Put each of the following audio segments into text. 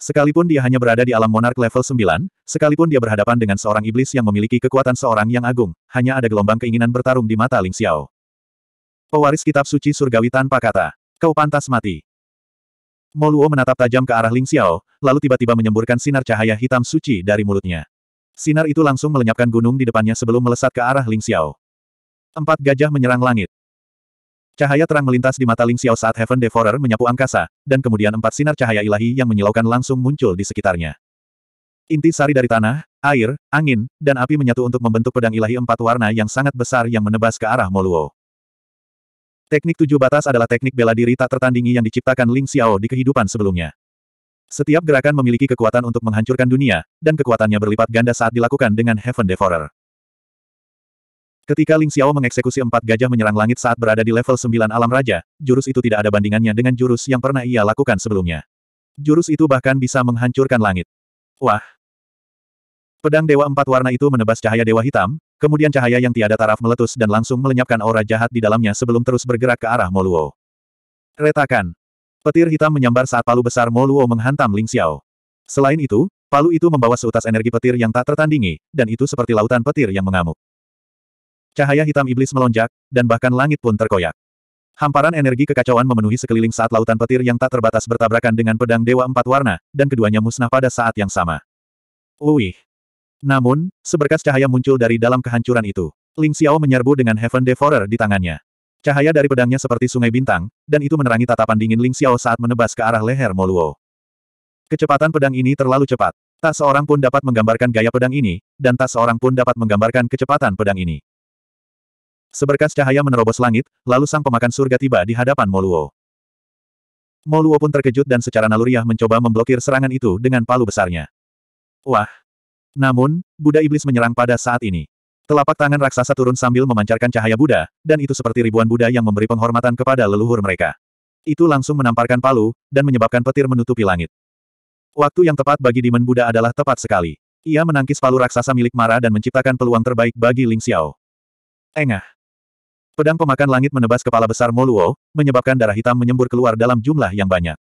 Sekalipun dia hanya berada di alam monark level 9, sekalipun dia berhadapan dengan seorang iblis yang memiliki kekuatan seorang yang agung, hanya ada gelombang keinginan bertarung di mata Ling Xiao. Pewaris kitab suci surgawi tanpa kata. Kau pantas mati. Moluo menatap tajam ke arah Ling Xiao, lalu tiba-tiba menyemburkan sinar cahaya hitam suci dari mulutnya. Sinar itu langsung melenyapkan gunung di depannya sebelum melesat ke arah Ling Xiao. Empat gajah menyerang langit. Cahaya terang melintas di mata Ling Xiao saat Heaven Devourer menyapu angkasa, dan kemudian empat sinar cahaya ilahi yang menyilaukan langsung muncul di sekitarnya. Inti sari dari tanah, air, angin, dan api menyatu untuk membentuk pedang ilahi empat warna yang sangat besar yang menebas ke arah Moluo. Teknik tujuh batas adalah teknik bela diri tak tertandingi yang diciptakan Ling Xiao di kehidupan sebelumnya. Setiap gerakan memiliki kekuatan untuk menghancurkan dunia, dan kekuatannya berlipat ganda saat dilakukan dengan Heaven Devourer. Ketika Ling Xiao mengeksekusi empat gajah menyerang langit saat berada di level 9 alam raja, jurus itu tidak ada bandingannya dengan jurus yang pernah ia lakukan sebelumnya. Jurus itu bahkan bisa menghancurkan langit. Wah! Pedang Dewa Empat Warna itu menebas cahaya Dewa Hitam, kemudian cahaya yang tiada taraf meletus dan langsung melenyapkan aura jahat di dalamnya sebelum terus bergerak ke arah Moluo. Retakan! Petir hitam menyambar saat palu besar Moluo menghantam Ling Xiao. Selain itu, palu itu membawa seutas energi petir yang tak tertandingi, dan itu seperti lautan petir yang mengamuk. Cahaya hitam iblis melonjak, dan bahkan langit pun terkoyak. Hamparan energi kekacauan memenuhi sekeliling saat lautan petir yang tak terbatas bertabrakan dengan pedang Dewa Empat Warna, dan keduanya musnah pada saat yang sama. Uih! Namun, seberkas cahaya muncul dari dalam kehancuran itu. Ling Xiao menyerbu dengan Heaven Devourer di tangannya. Cahaya dari pedangnya seperti sungai bintang, dan itu menerangi tatapan dingin Ling Xiao saat menebas ke arah leher Moluo. Kecepatan pedang ini terlalu cepat. Tak seorang pun dapat menggambarkan gaya pedang ini, dan tak seorang pun dapat menggambarkan kecepatan pedang ini. Seberkas cahaya menerobos langit, lalu sang pemakan surga tiba di hadapan Moluo. Moluo pun terkejut dan secara naluriah mencoba memblokir serangan itu dengan palu besarnya. Wah! Namun, Buddha Iblis menyerang pada saat ini. Telapak tangan raksasa turun sambil memancarkan cahaya Buddha, dan itu seperti ribuan Buddha yang memberi penghormatan kepada leluhur mereka. Itu langsung menamparkan palu, dan menyebabkan petir menutupi langit. Waktu yang tepat bagi Demon Buddha adalah tepat sekali. Ia menangkis palu raksasa milik Mara dan menciptakan peluang terbaik bagi Ling Xiao. Engah! Pedang pemakan langit menebas kepala besar Moluo, menyebabkan darah hitam menyembur keluar dalam jumlah yang banyak.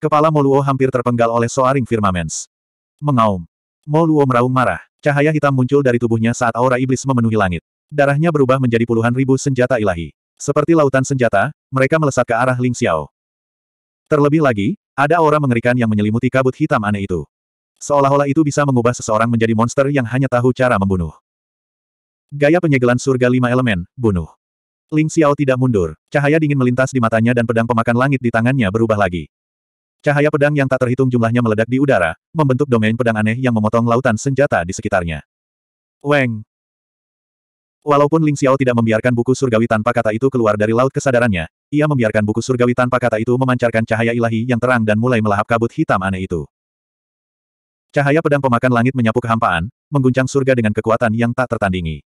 Kepala Moluo hampir terpenggal oleh soaring firmaments. Mengaum. Moluo meraung marah. Cahaya hitam muncul dari tubuhnya saat aura iblis memenuhi langit. Darahnya berubah menjadi puluhan ribu senjata ilahi. Seperti lautan senjata, mereka melesat ke arah Ling Xiao. Terlebih lagi, ada aura mengerikan yang menyelimuti kabut hitam aneh itu. Seolah-olah itu bisa mengubah seseorang menjadi monster yang hanya tahu cara membunuh. Gaya penyegelan surga lima elemen, bunuh. Ling Xiao tidak mundur. Cahaya dingin melintas di matanya dan pedang pemakan langit di tangannya berubah lagi. Cahaya pedang yang tak terhitung jumlahnya meledak di udara, membentuk domain pedang aneh yang memotong lautan senjata di sekitarnya. Weng! Walaupun Ling Xiao tidak membiarkan buku surgawi tanpa kata itu keluar dari laut kesadarannya, ia membiarkan buku surgawi tanpa kata itu memancarkan cahaya ilahi yang terang dan mulai melahap kabut hitam aneh itu. Cahaya pedang pemakan langit menyapu kehampaan, mengguncang surga dengan kekuatan yang tak tertandingi.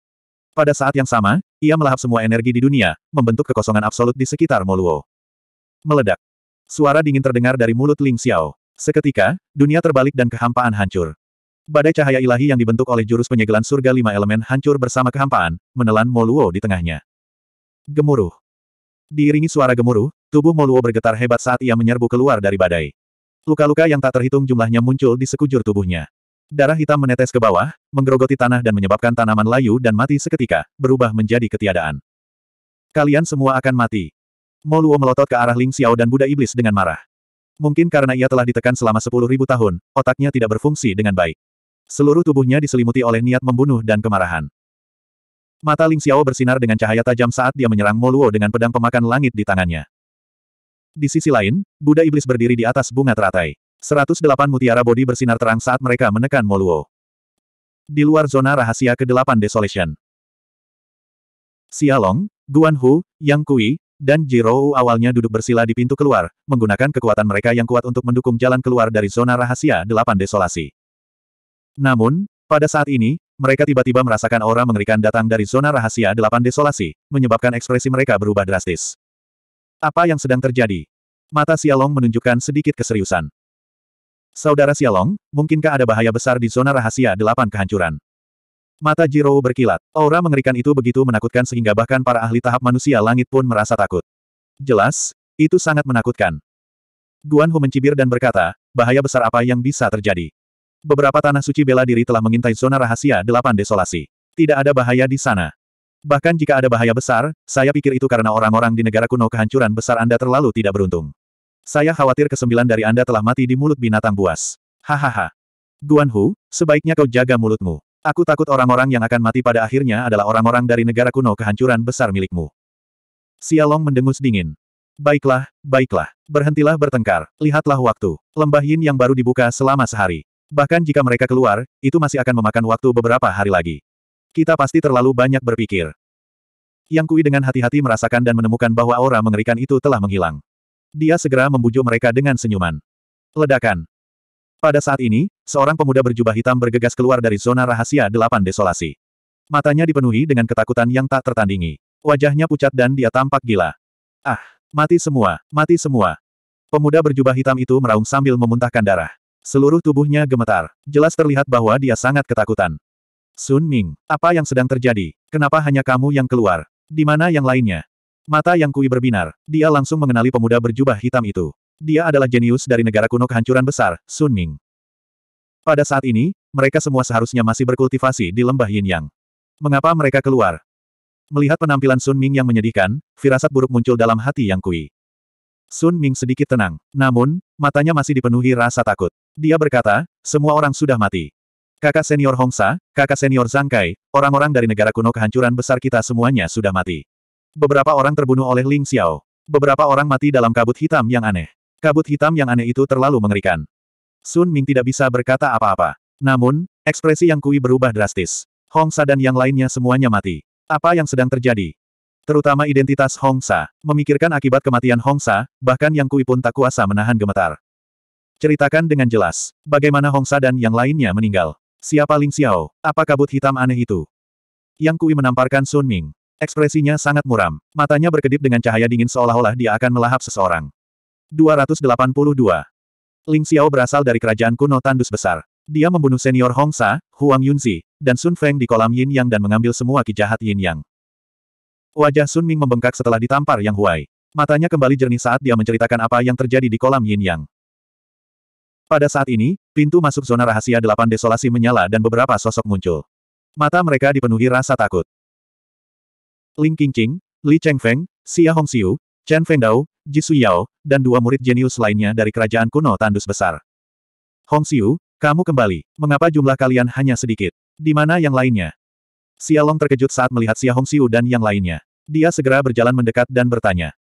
Pada saat yang sama, ia melahap semua energi di dunia, membentuk kekosongan absolut di sekitar Moluo. Meledak. Suara dingin terdengar dari mulut Ling Xiao. Seketika, dunia terbalik dan kehampaan hancur. Badai cahaya ilahi yang dibentuk oleh jurus penyegelan surga lima elemen hancur bersama kehampaan, menelan Moluo di tengahnya. Gemuruh. Diiringi suara gemuruh, tubuh Moluo bergetar hebat saat ia menyerbu keluar dari badai. Luka-luka yang tak terhitung jumlahnya muncul di sekujur tubuhnya. Darah hitam menetes ke bawah, menggerogoti tanah dan menyebabkan tanaman layu dan mati seketika, berubah menjadi ketiadaan. Kalian semua akan mati. Moluo melotot ke arah Ling Xiao dan Buddha Iblis dengan marah. Mungkin karena ia telah ditekan selama sepuluh ribu tahun, otaknya tidak berfungsi dengan baik. Seluruh tubuhnya diselimuti oleh niat membunuh dan kemarahan. Mata Ling Xiao bersinar dengan cahaya tajam saat dia menyerang Moluo dengan pedang pemakan langit di tangannya. Di sisi lain, Buddha Iblis berdiri di atas bunga teratai. 108 mutiara bodi bersinar terang saat mereka menekan Moluo. Di luar zona rahasia ke-8 Desolation. Xialong, Hu, Yang Kui, dan Jirou awalnya duduk bersila di pintu keluar, menggunakan kekuatan mereka yang kuat untuk mendukung jalan keluar dari zona rahasia 8 Desolasi. Namun, pada saat ini, mereka tiba-tiba merasakan aura mengerikan datang dari zona rahasia 8 Desolasi, menyebabkan ekspresi mereka berubah drastis. Apa yang sedang terjadi? Mata Xialong menunjukkan sedikit keseriusan. Saudara Xialong, mungkinkah ada bahaya besar di zona rahasia delapan kehancuran? Mata Jiro berkilat. Aura mengerikan itu begitu menakutkan sehingga bahkan para ahli tahap manusia langit pun merasa takut. Jelas, itu sangat menakutkan. Guan Hu mencibir dan berkata, bahaya besar apa yang bisa terjadi? Beberapa tanah suci bela diri telah mengintai zona rahasia delapan desolasi. Tidak ada bahaya di sana. Bahkan jika ada bahaya besar, saya pikir itu karena orang-orang di negara kuno kehancuran besar Anda terlalu tidak beruntung. Saya khawatir kesembilan dari Anda telah mati di mulut binatang buas. Hahaha. Guan Hu, sebaiknya kau jaga mulutmu. Aku takut orang-orang yang akan mati pada akhirnya adalah orang-orang dari negara kuno kehancuran besar milikmu. Xialong mendengus dingin. Baiklah, baiklah. Berhentilah bertengkar. Lihatlah waktu. Lembah yin yang baru dibuka selama sehari. Bahkan jika mereka keluar, itu masih akan memakan waktu beberapa hari lagi. Kita pasti terlalu banyak berpikir. Yang Kui dengan hati-hati merasakan dan menemukan bahwa aura mengerikan itu telah menghilang. Dia segera membujuk mereka dengan senyuman. Ledakan. Pada saat ini, seorang pemuda berjubah hitam bergegas keluar dari zona rahasia delapan desolasi. Matanya dipenuhi dengan ketakutan yang tak tertandingi. Wajahnya pucat dan dia tampak gila. Ah, mati semua, mati semua. Pemuda berjubah hitam itu meraung sambil memuntahkan darah. Seluruh tubuhnya gemetar. Jelas terlihat bahwa dia sangat ketakutan. Sun Ming, apa yang sedang terjadi? Kenapa hanya kamu yang keluar? Di mana yang lainnya? Mata yang kui berbinar. Dia langsung mengenali pemuda berjubah hitam itu. Dia adalah jenius dari negara kuno kehancuran besar, Sun Ming. Pada saat ini, mereka semua seharusnya masih berkultivasi di lembah Yin Yang. Mengapa mereka keluar? Melihat penampilan Sun Ming yang menyedihkan, firasat buruk muncul dalam hati Yang Kui. Sun Ming sedikit tenang, namun, matanya masih dipenuhi rasa takut. Dia berkata, semua orang sudah mati. Kakak senior Hongsa, kakak senior Zhang Kai, orang-orang dari negara kuno kehancuran besar kita semuanya sudah mati. Beberapa orang terbunuh oleh Ling Xiao. Beberapa orang mati dalam kabut hitam yang aneh. Kabut hitam yang aneh itu terlalu mengerikan. Sun Ming tidak bisa berkata apa-apa. Namun, ekspresi Yang Kui berubah drastis. Hong Sa dan yang lainnya semuanya mati. Apa yang sedang terjadi? Terutama identitas Hong Sa. Memikirkan akibat kematian Hong Sa, bahkan Yang Kui pun tak kuasa menahan gemetar. Ceritakan dengan jelas, bagaimana Hong Sa dan yang lainnya meninggal. Siapa Ling Xiao? Apa kabut hitam aneh itu? Yang Kui menamparkan Sun Ming. Ekspresinya sangat muram. Matanya berkedip dengan cahaya dingin seolah-olah dia akan melahap seseorang. 282. Ling Xiao berasal dari kerajaan kuno Tandus Besar. Dia membunuh senior Hong Sa, Huang Yunzi, dan Sun Feng di kolam Yin Yang dan mengambil semua kijahat Yin Yang. Wajah Sun Ming membengkak setelah ditampar Yang Huai. Matanya kembali jernih saat dia menceritakan apa yang terjadi di kolam Yin Yang. Pada saat ini, pintu masuk zona rahasia delapan desolasi menyala dan beberapa sosok muncul. Mata mereka dipenuhi rasa takut. Ling Qingqing, Li Chengfeng, Xia Hongxiu, Chen Fengdao, Ji Suyao, dan dua murid jenius lainnya dari kerajaan kuno tandus besar. Hongxiu, kamu kembali. Mengapa jumlah kalian hanya sedikit? Di mana yang lainnya? Xia Long terkejut saat melihat Xia Hongxiu dan yang lainnya. Dia segera berjalan mendekat dan bertanya.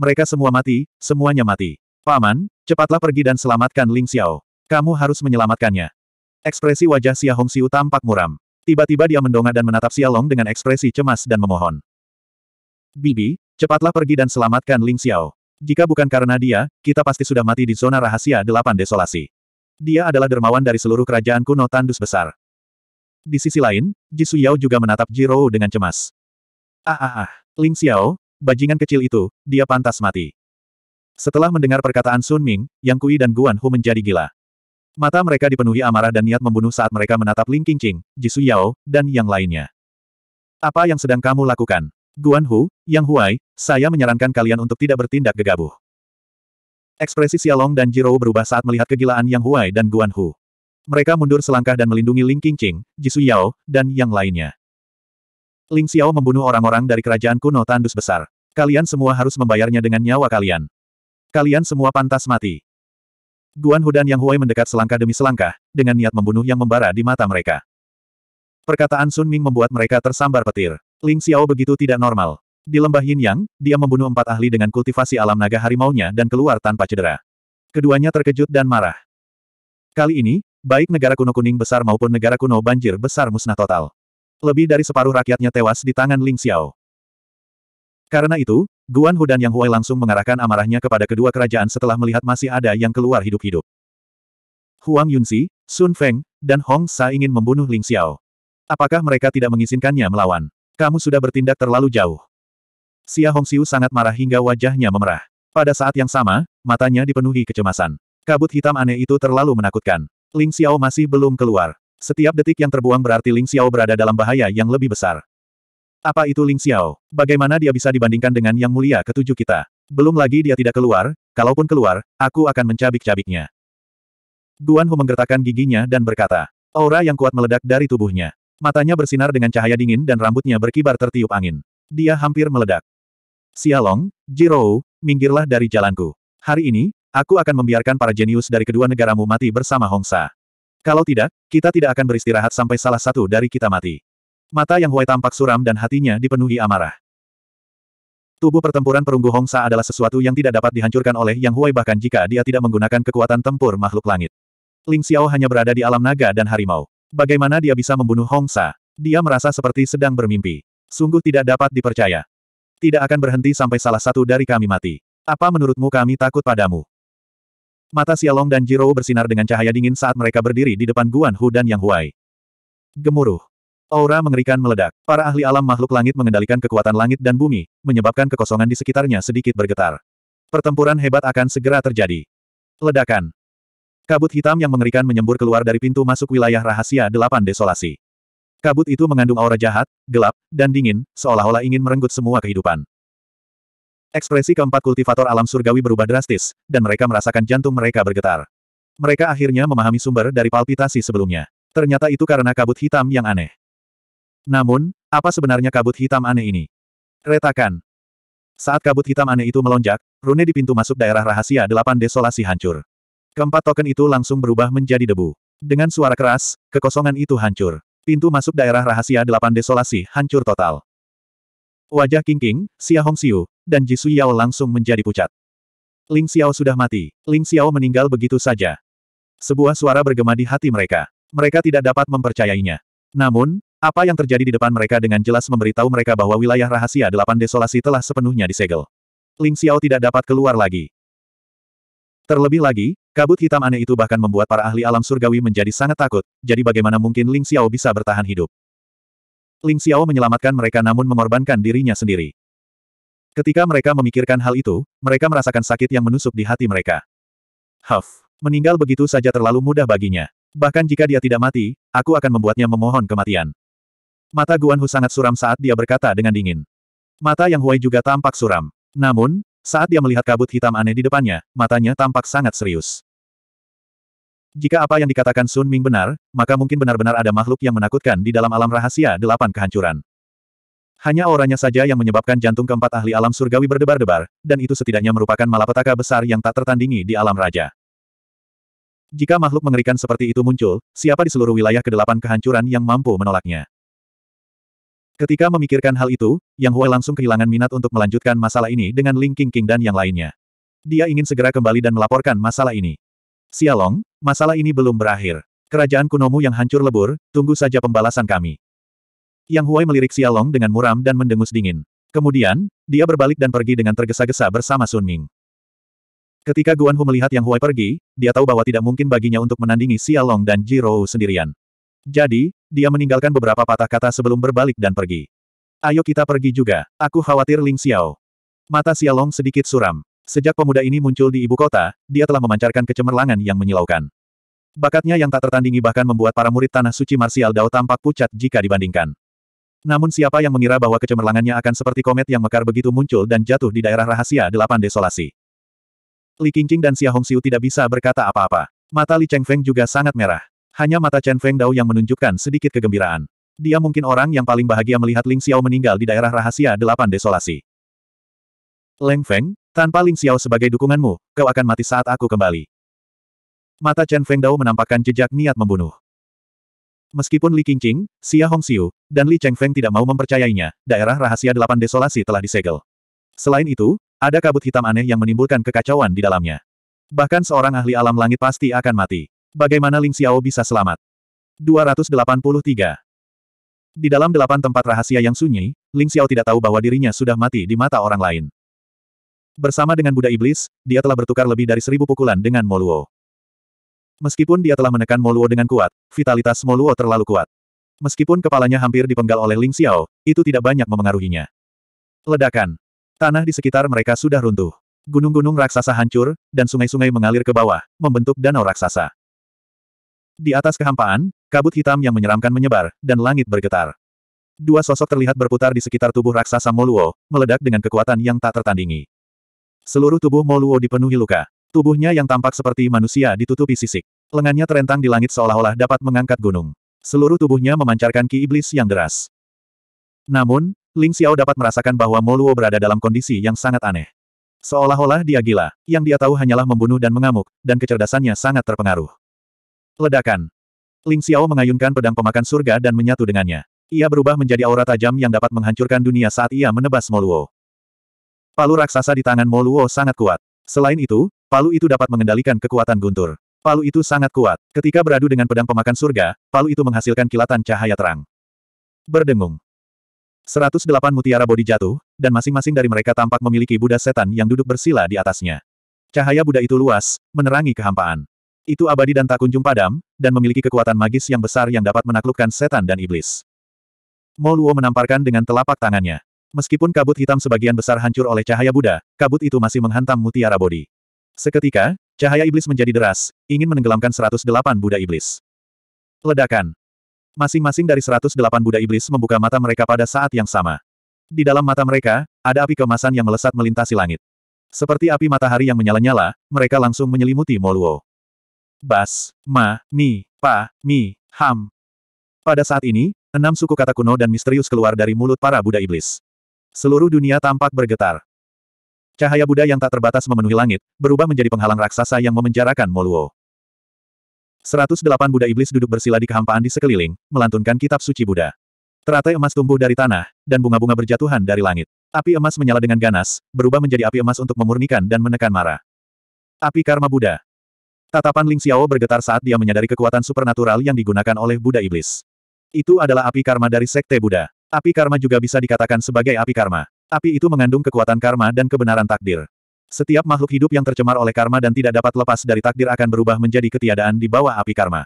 Mereka semua mati, semuanya mati. Paman, cepatlah pergi dan selamatkan Ling Xiao. Kamu harus menyelamatkannya. Ekspresi wajah Xia Hongxiu tampak muram. Tiba-tiba dia mendongak dan menatap Xiaolong dengan ekspresi cemas dan memohon. Bibi, cepatlah pergi dan selamatkan Ling Xiao. Jika bukan karena dia, kita pasti sudah mati di zona rahasia delapan desolasi. Dia adalah dermawan dari seluruh kerajaan kuno tandus besar. Di sisi lain, Ji Suyao juga menatap Jiro dengan cemas. Ah ah ah, Ling Xiao, bajingan kecil itu, dia pantas mati. Setelah mendengar perkataan Sun Ming, Yang Kui dan Guan Hu menjadi gila. Mata mereka dipenuhi amarah dan niat membunuh saat mereka menatap Ling Qingqing, Jisu Yao, dan yang lainnya. Apa yang sedang kamu lakukan? Guan Hu, Yang Huai, saya menyarankan kalian untuk tidak bertindak gegabah. Ekspresi Xiaolong dan Jiro berubah saat melihat kegilaan Yang Huai dan Guan Hu. Mereka mundur selangkah dan melindungi Ling Qingqing, Jisu Yao, dan yang lainnya. Ling Xiao membunuh orang-orang dari kerajaan kuno tandus besar. Kalian semua harus membayarnya dengan nyawa kalian. Kalian semua pantas mati. Guan Hu dan Yang Huai mendekat selangkah demi selangkah, dengan niat membunuh yang membara di mata mereka. Perkataan Sun Ming membuat mereka tersambar petir. Ling Xiao begitu tidak normal. Di lembah Yin Yang, dia membunuh empat ahli dengan kultivasi alam naga harimaunya dan keluar tanpa cedera. Keduanya terkejut dan marah. Kali ini, baik negara kuno kuning besar maupun negara kuno banjir besar musnah total. Lebih dari separuh rakyatnya tewas di tangan Ling Xiao. Karena itu, Guan Hu dan Yang Huai langsung mengarahkan amarahnya kepada kedua kerajaan setelah melihat masih ada yang keluar hidup-hidup. Huang Yunxi, Sun Feng, dan Hong Sa ingin membunuh Ling Xiao. Apakah mereka tidak mengizinkannya melawan? Kamu sudah bertindak terlalu jauh. Xia Hong Xiu sangat marah hingga wajahnya memerah. Pada saat yang sama, matanya dipenuhi kecemasan. Kabut hitam aneh itu terlalu menakutkan. Ling Xiao masih belum keluar. Setiap detik yang terbuang berarti Ling Xiao berada dalam bahaya yang lebih besar. Apa itu Ling Xiao? Bagaimana dia bisa dibandingkan dengan yang mulia ketujuh kita? Belum lagi dia tidak keluar, kalaupun keluar, aku akan mencabik-cabiknya. Guan Hu menggertakkan giginya dan berkata, aura yang kuat meledak dari tubuhnya. Matanya bersinar dengan cahaya dingin dan rambutnya berkibar tertiup angin. Dia hampir meledak. Xialong, Jirou, minggirlah dari jalanku. Hari ini, aku akan membiarkan para jenius dari kedua negaramu mati bersama Hongsa. Kalau tidak, kita tidak akan beristirahat sampai salah satu dari kita mati. Mata Yang Huai tampak suram dan hatinya dipenuhi amarah. Tubuh pertempuran perunggu Hong Sa adalah sesuatu yang tidak dapat dihancurkan oleh Yang Huai bahkan jika dia tidak menggunakan kekuatan tempur makhluk langit. Ling Xiao hanya berada di alam naga dan harimau. Bagaimana dia bisa membunuh Hong Sa? Dia merasa seperti sedang bermimpi. Sungguh tidak dapat dipercaya. Tidak akan berhenti sampai salah satu dari kami mati. Apa menurutmu kami takut padamu? Mata Xiaolong dan Jiro bersinar dengan cahaya dingin saat mereka berdiri di depan Guan Hu dan Yang Huai. Gemuruh. Aura mengerikan meledak. Para ahli alam makhluk langit mengendalikan kekuatan langit dan bumi, menyebabkan kekosongan di sekitarnya sedikit bergetar. Pertempuran hebat akan segera terjadi. Ledakan. Kabut hitam yang mengerikan menyembur keluar dari pintu masuk wilayah rahasia delapan desolasi. Kabut itu mengandung aura jahat, gelap, dan dingin, seolah-olah ingin merenggut semua kehidupan. Ekspresi keempat kultivator alam surgawi berubah drastis, dan mereka merasakan jantung mereka bergetar. Mereka akhirnya memahami sumber dari palpitasi sebelumnya. Ternyata itu karena kabut hitam yang aneh. Namun, apa sebenarnya kabut hitam aneh ini? Retakan. Saat kabut hitam aneh itu melonjak, rune di pintu masuk daerah rahasia delapan desolasi hancur. Keempat token itu langsung berubah menjadi debu. Dengan suara keras, kekosongan itu hancur. Pintu masuk daerah rahasia delapan desolasi hancur total. Wajah King King, Xia Hong Xiu, dan Ji Su Yao langsung menjadi pucat. Ling Xiao sudah mati. Ling Xiao meninggal begitu saja. Sebuah suara bergema di hati mereka. Mereka tidak dapat mempercayainya. Namun, apa yang terjadi di depan mereka dengan jelas memberitahu mereka bahwa wilayah rahasia delapan desolasi telah sepenuhnya disegel. Ling Xiao tidak dapat keluar lagi. Terlebih lagi, kabut hitam aneh itu bahkan membuat para ahli alam surgawi menjadi sangat takut, jadi bagaimana mungkin Ling Xiao bisa bertahan hidup. Ling Xiao menyelamatkan mereka namun mengorbankan dirinya sendiri. Ketika mereka memikirkan hal itu, mereka merasakan sakit yang menusuk di hati mereka. Huff, meninggal begitu saja terlalu mudah baginya. Bahkan jika dia tidak mati, aku akan membuatnya memohon kematian. Mata Guanhu sangat suram saat dia berkata dengan dingin. Mata Yang Huai juga tampak suram. Namun, saat dia melihat kabut hitam aneh di depannya, matanya tampak sangat serius. Jika apa yang dikatakan Sun Ming benar, maka mungkin benar-benar ada makhluk yang menakutkan di dalam alam rahasia delapan kehancuran. Hanya orangnya saja yang menyebabkan jantung keempat ahli alam surgawi berdebar-debar, dan itu setidaknya merupakan malapetaka besar yang tak tertandingi di alam raja. Jika makhluk mengerikan seperti itu muncul, siapa di seluruh wilayah kedelapan kehancuran yang mampu menolaknya? Ketika memikirkan hal itu, Yang Hua langsung kehilangan minat untuk melanjutkan masalah ini dengan Ling King King dan yang lainnya. Dia ingin segera kembali dan melaporkan masalah ini. Sialong, masalah ini belum berakhir. Kerajaan kunomu yang hancur lebur, tunggu saja pembalasan kami. Yang Huai melirik Sialong dengan muram dan mendengus dingin. Kemudian, dia berbalik dan pergi dengan tergesa-gesa bersama Sun Ming. Ketika Guan Hu melihat Yang Huai pergi, dia tahu bahwa tidak mungkin baginya untuk menandingi Sialong dan Ji Rou sendirian. Jadi, dia meninggalkan beberapa patah kata sebelum berbalik dan pergi. Ayo kita pergi juga, aku khawatir Ling Xiao. Mata Xiaolong sedikit suram. Sejak pemuda ini muncul di ibu kota, dia telah memancarkan kecemerlangan yang menyilaukan. Bakatnya yang tak tertandingi bahkan membuat para murid Tanah Suci Marsial Dao tampak pucat jika dibandingkan. Namun siapa yang mengira bahwa kecemerlangannya akan seperti komet yang mekar begitu muncul dan jatuh di daerah rahasia delapan desolasi. Li Qingqing dan Xia Hongxiu tidak bisa berkata apa-apa. Mata Li Chengfeng juga sangat merah. Hanya mata Chen Feng Dao yang menunjukkan sedikit kegembiraan. Dia mungkin orang yang paling bahagia melihat Ling Xiao meninggal di daerah rahasia delapan desolasi. Leng Feng, tanpa Ling Xiao sebagai dukunganmu, kau akan mati saat aku kembali. Mata Chen Feng Dao menampakkan jejak niat membunuh. Meskipun Li Qingqing, Xia Hongxiu, dan Li Chengfeng tidak mau mempercayainya, daerah rahasia delapan desolasi telah disegel. Selain itu, ada kabut hitam aneh yang menimbulkan kekacauan di dalamnya. Bahkan seorang ahli alam langit pasti akan mati. Bagaimana Ling Xiao bisa selamat? 283. Di dalam delapan tempat rahasia yang sunyi, Ling Xiao tidak tahu bahwa dirinya sudah mati di mata orang lain. Bersama dengan Buddha Iblis, dia telah bertukar lebih dari seribu pukulan dengan Moluo. Meskipun dia telah menekan Moluo dengan kuat, vitalitas Moluo terlalu kuat. Meskipun kepalanya hampir dipenggal oleh Ling Xiao, itu tidak banyak memengaruhinya. Ledakan. Tanah di sekitar mereka sudah runtuh. Gunung-gunung raksasa hancur, dan sungai-sungai mengalir ke bawah, membentuk danau raksasa. Di atas kehampaan, kabut hitam yang menyeramkan menyebar, dan langit bergetar. Dua sosok terlihat berputar di sekitar tubuh raksasa Moluo, meledak dengan kekuatan yang tak tertandingi. Seluruh tubuh Moluo dipenuhi luka. Tubuhnya yang tampak seperti manusia ditutupi sisik. Lengannya terentang di langit seolah-olah dapat mengangkat gunung. Seluruh tubuhnya memancarkan ki iblis yang deras. Namun, Ling Xiao dapat merasakan bahwa Moluo berada dalam kondisi yang sangat aneh. Seolah-olah dia gila, yang dia tahu hanyalah membunuh dan mengamuk, dan kecerdasannya sangat terpengaruh. Ledakan. Ling Xiao mengayunkan pedang pemakan surga dan menyatu dengannya. Ia berubah menjadi aura tajam yang dapat menghancurkan dunia saat ia menebas Moluo. Palu raksasa di tangan Moluo sangat kuat. Selain itu, palu itu dapat mengendalikan kekuatan guntur. Palu itu sangat kuat. Ketika beradu dengan pedang pemakan surga, palu itu menghasilkan kilatan cahaya terang. Berdengung. 108 mutiara bodi jatuh, dan masing-masing dari mereka tampak memiliki Buddha setan yang duduk bersila di atasnya. Cahaya Buddha itu luas, menerangi kehampaan. Itu abadi dan tak kunjung padam, dan memiliki kekuatan magis yang besar yang dapat menaklukkan setan dan iblis. Mo menamparkan dengan telapak tangannya. Meskipun kabut hitam sebagian besar hancur oleh cahaya Buddha, kabut itu masih menghantam mutiara bodi. Seketika, cahaya iblis menjadi deras, ingin menenggelamkan 108 Buddha iblis. Ledakan. Masing-masing dari 108 Buddha iblis membuka mata mereka pada saat yang sama. Di dalam mata mereka, ada api kemasan yang melesat melintasi langit. Seperti api matahari yang menyala-nyala, mereka langsung menyelimuti Moluo bas, ma, ni, pa, mi, ham. Pada saat ini, enam suku kata kuno dan misterius keluar dari mulut para Buddha Iblis. Seluruh dunia tampak bergetar. Cahaya Buddha yang tak terbatas memenuhi langit, berubah menjadi penghalang raksasa yang memenjarakan Moluo. 108 Buddha Iblis duduk bersila di kehampaan di sekeliling, melantunkan kitab suci Buddha. Teratai emas tumbuh dari tanah, dan bunga-bunga berjatuhan dari langit. Api emas menyala dengan ganas, berubah menjadi api emas untuk memurnikan dan menekan marah. Api Karma Buddha, Tatapan Ling Xiao bergetar saat dia menyadari kekuatan supernatural yang digunakan oleh Buddha Iblis. Itu adalah api karma dari Sekte Buddha. Api karma juga bisa dikatakan sebagai api karma. Api itu mengandung kekuatan karma dan kebenaran takdir. Setiap makhluk hidup yang tercemar oleh karma dan tidak dapat lepas dari takdir akan berubah menjadi ketiadaan di bawah api karma.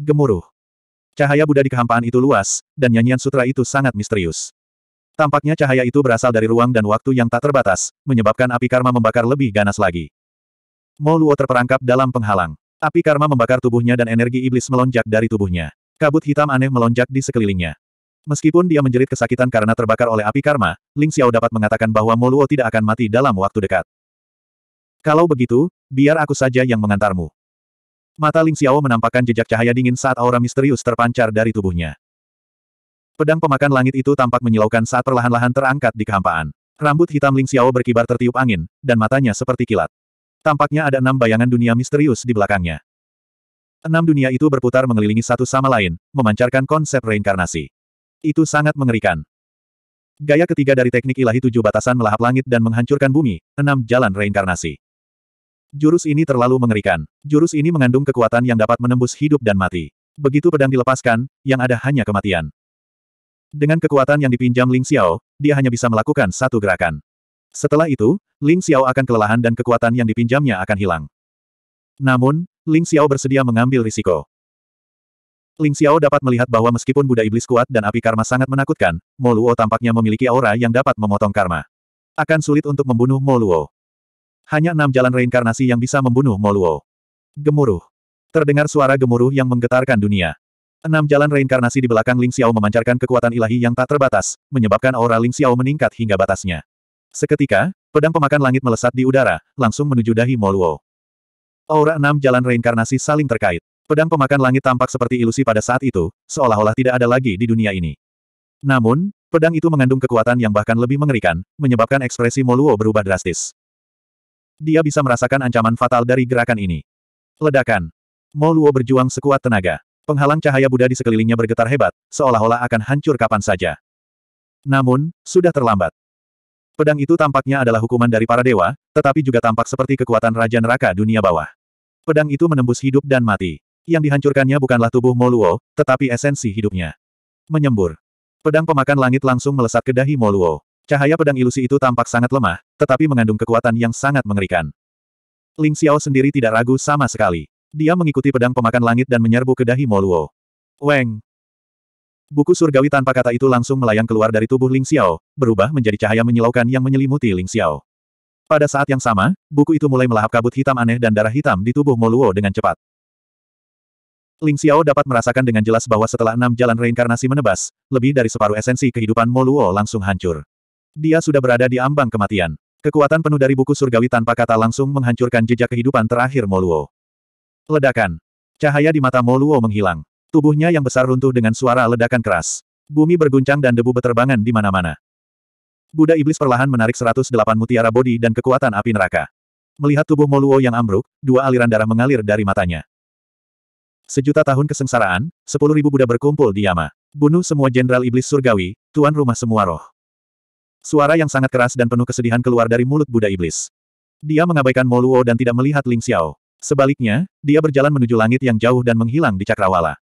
Gemuruh. Cahaya Buddha di kehampaan itu luas, dan nyanyian sutra itu sangat misterius. Tampaknya cahaya itu berasal dari ruang dan waktu yang tak terbatas, menyebabkan api karma membakar lebih ganas lagi. Luo terperangkap dalam penghalang. Api karma membakar tubuhnya dan energi iblis melonjak dari tubuhnya. Kabut hitam aneh melonjak di sekelilingnya. Meskipun dia menjerit kesakitan karena terbakar oleh api karma, Ling Xiao dapat mengatakan bahwa Luo tidak akan mati dalam waktu dekat. Kalau begitu, biar aku saja yang mengantarmu. Mata Ling Xiao menampakkan jejak cahaya dingin saat aura misterius terpancar dari tubuhnya. Pedang pemakan langit itu tampak menyilaukan saat perlahan-lahan terangkat di kehampaan. Rambut hitam Ling Xiao berkibar tertiup angin, dan matanya seperti kilat. Tampaknya ada enam bayangan dunia misterius di belakangnya. Enam dunia itu berputar mengelilingi satu sama lain, memancarkan konsep reinkarnasi. Itu sangat mengerikan. Gaya ketiga dari teknik ilahi tujuh batasan melahap langit dan menghancurkan bumi, enam jalan reinkarnasi. Jurus ini terlalu mengerikan. Jurus ini mengandung kekuatan yang dapat menembus hidup dan mati. Begitu pedang dilepaskan, yang ada hanya kematian. Dengan kekuatan yang dipinjam Ling Xiao, dia hanya bisa melakukan satu gerakan. Setelah itu, Ling Xiao akan kelelahan dan kekuatan yang dipinjamnya akan hilang. Namun, Ling Xiao bersedia mengambil risiko. Ling Xiao dapat melihat bahwa meskipun Buddha Iblis kuat dan api karma sangat menakutkan, Mo tampaknya memiliki aura yang dapat memotong karma. Akan sulit untuk membunuh Mo Hanya enam jalan reinkarnasi yang bisa membunuh Mo Gemuruh. Terdengar suara gemuruh yang menggetarkan dunia. Enam jalan reinkarnasi di belakang Ling Xiao memancarkan kekuatan ilahi yang tak terbatas, menyebabkan aura Ling Xiao meningkat hingga batasnya. Seketika, pedang pemakan langit melesat di udara, langsung menuju dahi Moluo. Aura enam jalan reinkarnasi saling terkait. Pedang pemakan langit tampak seperti ilusi pada saat itu, seolah-olah tidak ada lagi di dunia ini. Namun, pedang itu mengandung kekuatan yang bahkan lebih mengerikan, menyebabkan ekspresi Moluo berubah drastis. Dia bisa merasakan ancaman fatal dari gerakan ini. Ledakan. Moluo berjuang sekuat tenaga. Penghalang cahaya Buddha di sekelilingnya bergetar hebat, seolah-olah akan hancur kapan saja. Namun, sudah terlambat. Pedang itu tampaknya adalah hukuman dari para dewa, tetapi juga tampak seperti kekuatan Raja Neraka dunia bawah. Pedang itu menembus hidup dan mati. Yang dihancurkannya bukanlah tubuh Moluo, tetapi esensi hidupnya. Menyembur. Pedang pemakan langit langsung melesat ke dahi Moluo. Cahaya pedang ilusi itu tampak sangat lemah, tetapi mengandung kekuatan yang sangat mengerikan. Ling Xiao sendiri tidak ragu sama sekali. Dia mengikuti pedang pemakan langit dan menyerbu ke dahi Moluo. Weng! Buku surgawi tanpa kata itu langsung melayang keluar dari tubuh Ling Xiao, berubah menjadi cahaya menyilaukan yang menyelimuti Ling Xiao. Pada saat yang sama, buku itu mulai melahap kabut hitam aneh dan darah hitam di tubuh Moluo dengan cepat. Ling Xiao dapat merasakan dengan jelas bahwa setelah enam jalan reinkarnasi menebas, lebih dari separuh esensi kehidupan Moluo langsung hancur. Dia sudah berada di ambang kematian. Kekuatan penuh dari buku surgawi tanpa kata langsung menghancurkan jejak kehidupan terakhir Moluo. Ledakan. Cahaya di mata Moluo menghilang. Tubuhnya yang besar runtuh dengan suara ledakan keras. Bumi berguncang dan debu beterbangan di mana-mana. Buddha Iblis perlahan menarik 108 mutiara bodi dan kekuatan api neraka. Melihat tubuh Moluo yang ambruk, dua aliran darah mengalir dari matanya. Sejuta tahun kesengsaraan, sepuluh ribu Buddha berkumpul di Yama. Bunuh semua jenderal iblis surgawi, tuan rumah semua roh. Suara yang sangat keras dan penuh kesedihan keluar dari mulut Buddha Iblis. Dia mengabaikan Moluo dan tidak melihat Ling Xiao. Sebaliknya, dia berjalan menuju langit yang jauh dan menghilang di cakrawala.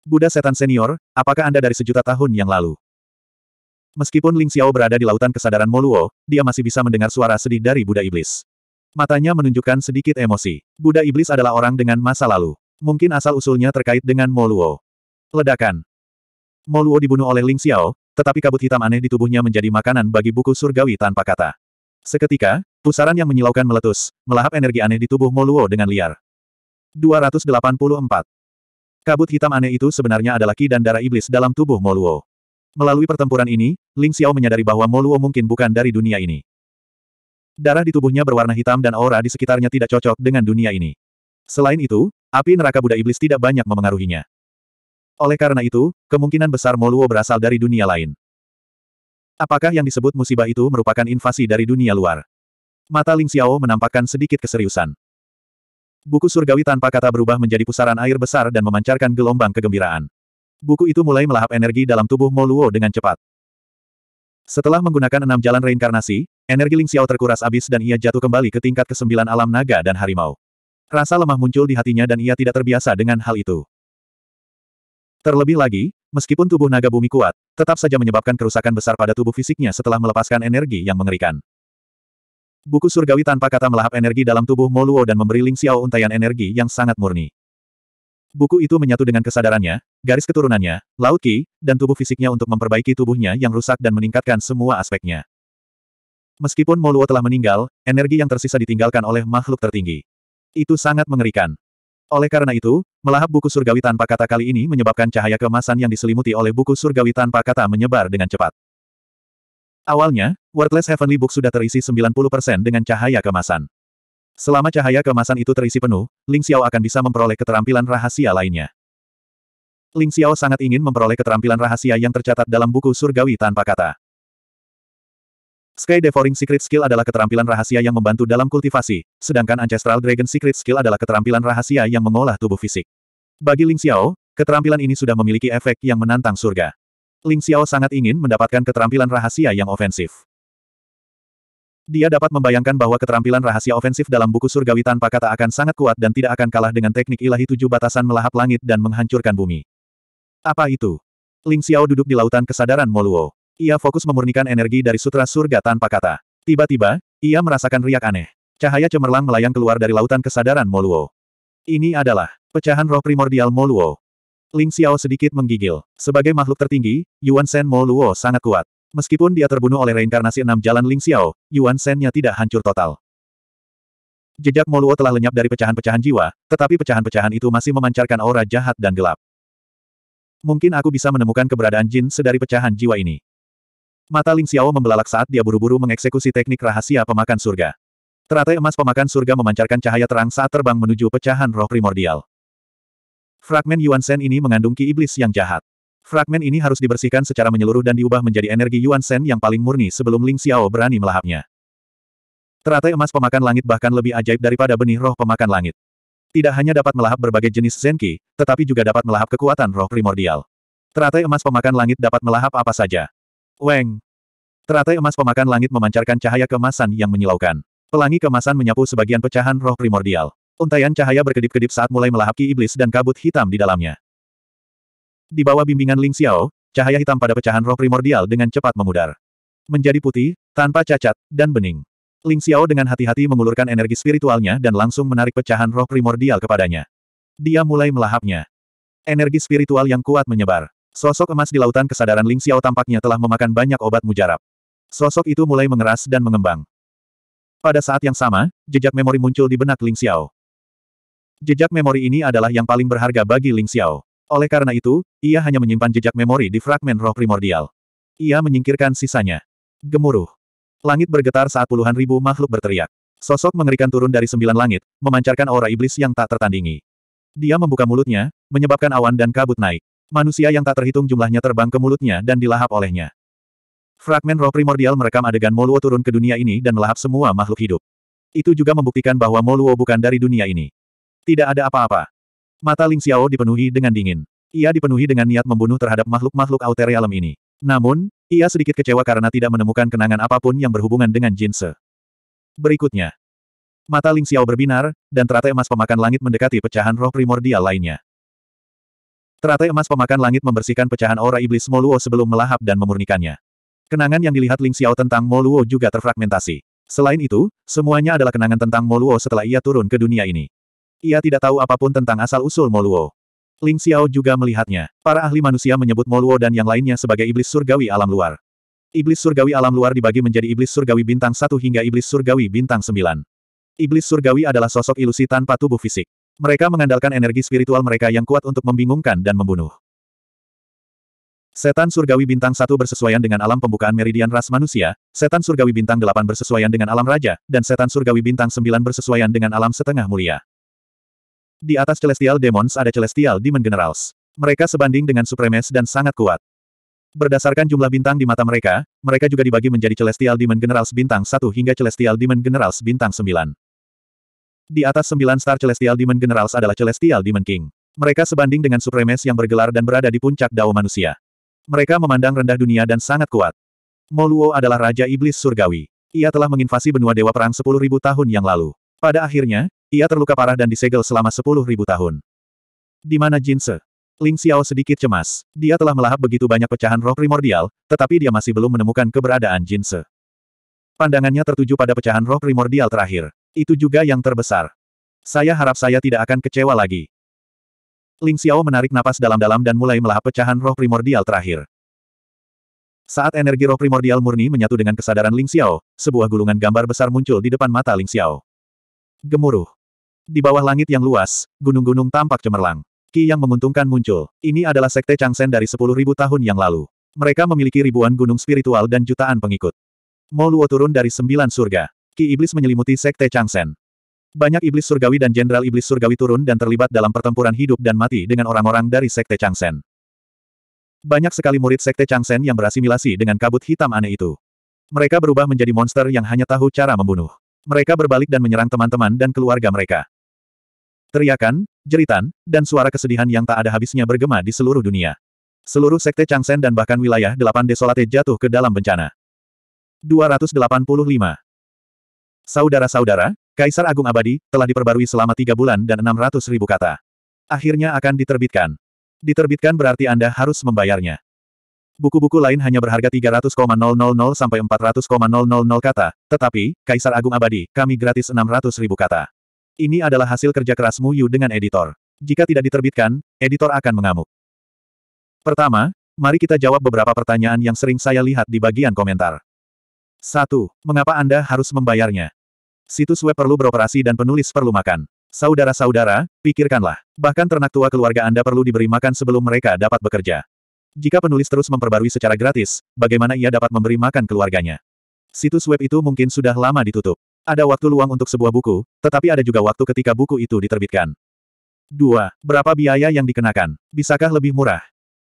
Buddha Setan Senior, apakah Anda dari sejuta tahun yang lalu? Meskipun Ling Xiao berada di lautan kesadaran Moluo, dia masih bisa mendengar suara sedih dari Buddha Iblis. Matanya menunjukkan sedikit emosi. Buddha Iblis adalah orang dengan masa lalu. Mungkin asal-usulnya terkait dengan Moluo. Ledakan. Moluo dibunuh oleh Ling Xiao, tetapi kabut hitam aneh di tubuhnya menjadi makanan bagi buku surgawi tanpa kata. Seketika, pusaran yang menyilaukan meletus, melahap energi aneh di tubuh Moluo dengan liar. 284. Kabut hitam aneh itu sebenarnya adalah ki dan darah iblis dalam tubuh Moluo. Melalui pertempuran ini, Ling Xiao menyadari bahwa Moluo mungkin bukan dari dunia ini. Darah di tubuhnya berwarna hitam dan aura di sekitarnya tidak cocok dengan dunia ini. Selain itu, api neraka Buddha Iblis tidak banyak memengaruhinya. Oleh karena itu, kemungkinan besar Moluo berasal dari dunia lain. Apakah yang disebut musibah itu merupakan invasi dari dunia luar? Mata Ling Xiao menampakkan sedikit keseriusan. Buku surgawi tanpa kata berubah menjadi pusaran air besar dan memancarkan gelombang kegembiraan. Buku itu mulai melahap energi dalam tubuh Moluo dengan cepat. Setelah menggunakan enam jalan reinkarnasi, energi Ling Xiao terkuras habis dan ia jatuh kembali ke tingkat kesembilan alam naga dan harimau. Rasa lemah muncul di hatinya dan ia tidak terbiasa dengan hal itu. Terlebih lagi, meskipun tubuh naga bumi kuat, tetap saja menyebabkan kerusakan besar pada tubuh fisiknya setelah melepaskan energi yang mengerikan. Buku surgawi tanpa kata melahap energi dalam tubuh Moluo dan memberi Ling Xiao untaian energi yang sangat murni. Buku itu menyatu dengan kesadarannya, garis keturunannya, laut ki, dan tubuh fisiknya untuk memperbaiki tubuhnya yang rusak dan meningkatkan semua aspeknya. Meskipun Moluo telah meninggal, energi yang tersisa ditinggalkan oleh makhluk tertinggi. Itu sangat mengerikan. Oleh karena itu, melahap buku surgawi tanpa kata kali ini menyebabkan cahaya kemasan yang diselimuti oleh buku surgawi tanpa kata menyebar dengan cepat. Awalnya, Wordless Heavenly Book sudah terisi 90% dengan cahaya kemasan. Selama cahaya kemasan itu terisi penuh, Ling Xiao akan bisa memperoleh keterampilan rahasia lainnya. Ling Xiao sangat ingin memperoleh keterampilan rahasia yang tercatat dalam buku surgawi tanpa kata. Sky Devouring Secret Skill adalah keterampilan rahasia yang membantu dalam kultivasi, sedangkan Ancestral Dragon Secret Skill adalah keterampilan rahasia yang mengolah tubuh fisik. Bagi Ling Xiao, keterampilan ini sudah memiliki efek yang menantang surga. Ling Xiao sangat ingin mendapatkan keterampilan rahasia yang ofensif. Dia dapat membayangkan bahwa keterampilan rahasia ofensif dalam buku surgawi tanpa kata akan sangat kuat dan tidak akan kalah dengan teknik ilahi tujuh batasan melahap langit dan menghancurkan bumi. Apa itu? Ling Xiao duduk di lautan kesadaran Moluo. Ia fokus memurnikan energi dari sutra surga tanpa kata. Tiba-tiba, ia merasakan riak aneh. Cahaya cemerlang melayang keluar dari lautan kesadaran Moluo. Ini adalah pecahan roh primordial Moluo. Ling Xiao sedikit menggigil. Sebagai makhluk tertinggi, Yuan Shen Mo Luo sangat kuat. Meskipun dia terbunuh oleh reinkarnasi enam jalan Ling Xiao, Yuan Shen-nya tidak hancur total. Jejak Mo Luo telah lenyap dari pecahan-pecahan jiwa, tetapi pecahan-pecahan itu masih memancarkan aura jahat dan gelap. Mungkin aku bisa menemukan keberadaan jin sedari pecahan jiwa ini. Mata Ling Xiao membelalak saat dia buru-buru mengeksekusi teknik rahasia pemakan surga. Teratai emas pemakan surga memancarkan cahaya terang saat terbang menuju pecahan roh primordial. Fragmen Yuan Shen ini mengandung ki iblis yang jahat. Fragmen ini harus dibersihkan secara menyeluruh dan diubah menjadi energi Yuan Shen yang paling murni sebelum Ling Xiao berani melahapnya. Teratai emas pemakan langit bahkan lebih ajaib daripada benih roh pemakan langit. Tidak hanya dapat melahap berbagai jenis Zenki, tetapi juga dapat melahap kekuatan roh primordial. Teratai emas pemakan langit dapat melahap apa saja. Weng. Teratai emas pemakan langit memancarkan cahaya kemasan yang menyilaukan. Pelangi kemasan menyapu sebagian pecahan roh primordial. Untaian cahaya berkedip-kedip saat mulai melahapki iblis dan kabut hitam di dalamnya. Di bawah bimbingan Ling Xiao, cahaya hitam pada pecahan roh primordial dengan cepat memudar. Menjadi putih, tanpa cacat, dan bening. Ling Xiao dengan hati-hati mengulurkan energi spiritualnya dan langsung menarik pecahan roh primordial kepadanya. Dia mulai melahapnya. Energi spiritual yang kuat menyebar. Sosok emas di lautan kesadaran Ling Xiao tampaknya telah memakan banyak obat mujarab. Sosok itu mulai mengeras dan mengembang. Pada saat yang sama, jejak memori muncul di benak Ling Xiao. Jejak memori ini adalah yang paling berharga bagi Ling Xiao. Oleh karena itu, ia hanya menyimpan jejak memori di fragmen roh primordial. Ia menyingkirkan sisanya. Gemuruh. Langit bergetar saat puluhan ribu makhluk berteriak. Sosok mengerikan turun dari sembilan langit, memancarkan aura iblis yang tak tertandingi. Dia membuka mulutnya, menyebabkan awan dan kabut naik. Manusia yang tak terhitung jumlahnya terbang ke mulutnya dan dilahap olehnya. Fragmen roh primordial merekam adegan Moluo turun ke dunia ini dan melahap semua makhluk hidup. Itu juga membuktikan bahwa Moluo bukan dari dunia ini. Tidak ada apa-apa. Mata Ling Xiao dipenuhi dengan dingin. Ia dipenuhi dengan niat membunuh terhadap makhluk-makhluk Outer Realm ini. Namun, ia sedikit kecewa karena tidak menemukan kenangan apapun yang berhubungan dengan Jin Se. Berikutnya. Mata Ling Xiao berbinar, dan teratai emas pemakan langit mendekati pecahan roh primordial lainnya. Teratai emas pemakan langit membersihkan pecahan aura iblis Moluo sebelum melahap dan memurnikannya. Kenangan yang dilihat Ling Xiao tentang Moluo juga terfragmentasi. Selain itu, semuanya adalah kenangan tentang Moluo setelah ia turun ke dunia ini. Ia tidak tahu apapun tentang asal-usul Moluo. Ling Xiao juga melihatnya. Para ahli manusia menyebut Moluo dan yang lainnya sebagai iblis surgawi alam luar. Iblis surgawi alam luar dibagi menjadi iblis surgawi bintang 1 hingga iblis surgawi bintang 9. Iblis surgawi adalah sosok ilusi tanpa tubuh fisik. Mereka mengandalkan energi spiritual mereka yang kuat untuk membingungkan dan membunuh. Setan surgawi bintang 1 bersesuaian dengan alam pembukaan meridian ras manusia, setan surgawi bintang 8 bersesuaian dengan alam raja, dan setan surgawi bintang 9 bersesuaian dengan alam setengah mulia. Di atas Celestial Demons ada Celestial Demon Generals. Mereka sebanding dengan Supremes dan sangat kuat. Berdasarkan jumlah bintang di mata mereka, mereka juga dibagi menjadi Celestial Demon Generals bintang 1 hingga Celestial Demon Generals bintang 9. Di atas 9 star Celestial Demon Generals adalah Celestial Demon King. Mereka sebanding dengan Supremes yang bergelar dan berada di puncak dao manusia. Mereka memandang rendah dunia dan sangat kuat. Moluo adalah Raja Iblis Surgawi. Ia telah menginvasi benua Dewa Perang 10.000 tahun yang lalu. Pada akhirnya, ia terluka parah dan disegel selama sepuluh ribu tahun. Di mana Jinse? Ling Xiao sedikit cemas. Dia telah melahap begitu banyak pecahan roh primordial, tetapi dia masih belum menemukan keberadaan Jinse. Pandangannya tertuju pada pecahan roh primordial terakhir. Itu juga yang terbesar. Saya harap saya tidak akan kecewa lagi. Ling Xiao menarik napas dalam-dalam dan mulai melahap pecahan roh primordial terakhir. Saat energi roh primordial murni menyatu dengan kesadaran Ling Xiao, sebuah gulungan gambar besar muncul di depan mata Ling Xiao. Gemuruh. Di bawah langit yang luas, gunung-gunung tampak cemerlang. Ki yang menguntungkan muncul. Ini adalah sekte Changsen dari 10.000 tahun yang lalu. Mereka memiliki ribuan gunung spiritual dan jutaan pengikut. Mo Luo turun dari sembilan surga. Ki Iblis menyelimuti sekte Changsen. Banyak iblis surgawi dan jenderal iblis surgawi turun dan terlibat dalam pertempuran hidup dan mati dengan orang-orang dari sekte Changsen. Banyak sekali murid sekte Changsen yang berasimilasi dengan kabut hitam aneh itu. Mereka berubah menjadi monster yang hanya tahu cara membunuh. Mereka berbalik dan menyerang teman-teman dan keluarga mereka. Teriakan, jeritan, dan suara kesedihan yang tak ada habisnya bergema di seluruh dunia. Seluruh sekte Changsen dan bahkan wilayah delapan desolate jatuh ke dalam bencana. 285. Saudara-saudara, Kaisar Agung Abadi, telah diperbarui selama tiga bulan dan 600 ribu kata. Akhirnya akan diterbitkan. Diterbitkan berarti Anda harus membayarnya. Buku-buku lain hanya berharga 300,000 sampai 400,000 kata, tetapi, Kaisar Agung Abadi, kami gratis 600 ribu kata. Ini adalah hasil kerja kerasmu Yu dengan editor. Jika tidak diterbitkan, editor akan mengamuk. Pertama, mari kita jawab beberapa pertanyaan yang sering saya lihat di bagian komentar. 1. Mengapa Anda harus membayarnya? Situs web perlu beroperasi dan penulis perlu makan. Saudara-saudara, pikirkanlah. Bahkan ternak tua keluarga Anda perlu diberi makan sebelum mereka dapat bekerja. Jika penulis terus memperbarui secara gratis, bagaimana ia dapat memberi makan keluarganya? Situs web itu mungkin sudah lama ditutup. Ada waktu luang untuk sebuah buku, tetapi ada juga waktu ketika buku itu diterbitkan. 2. Berapa biaya yang dikenakan? Bisakah lebih murah?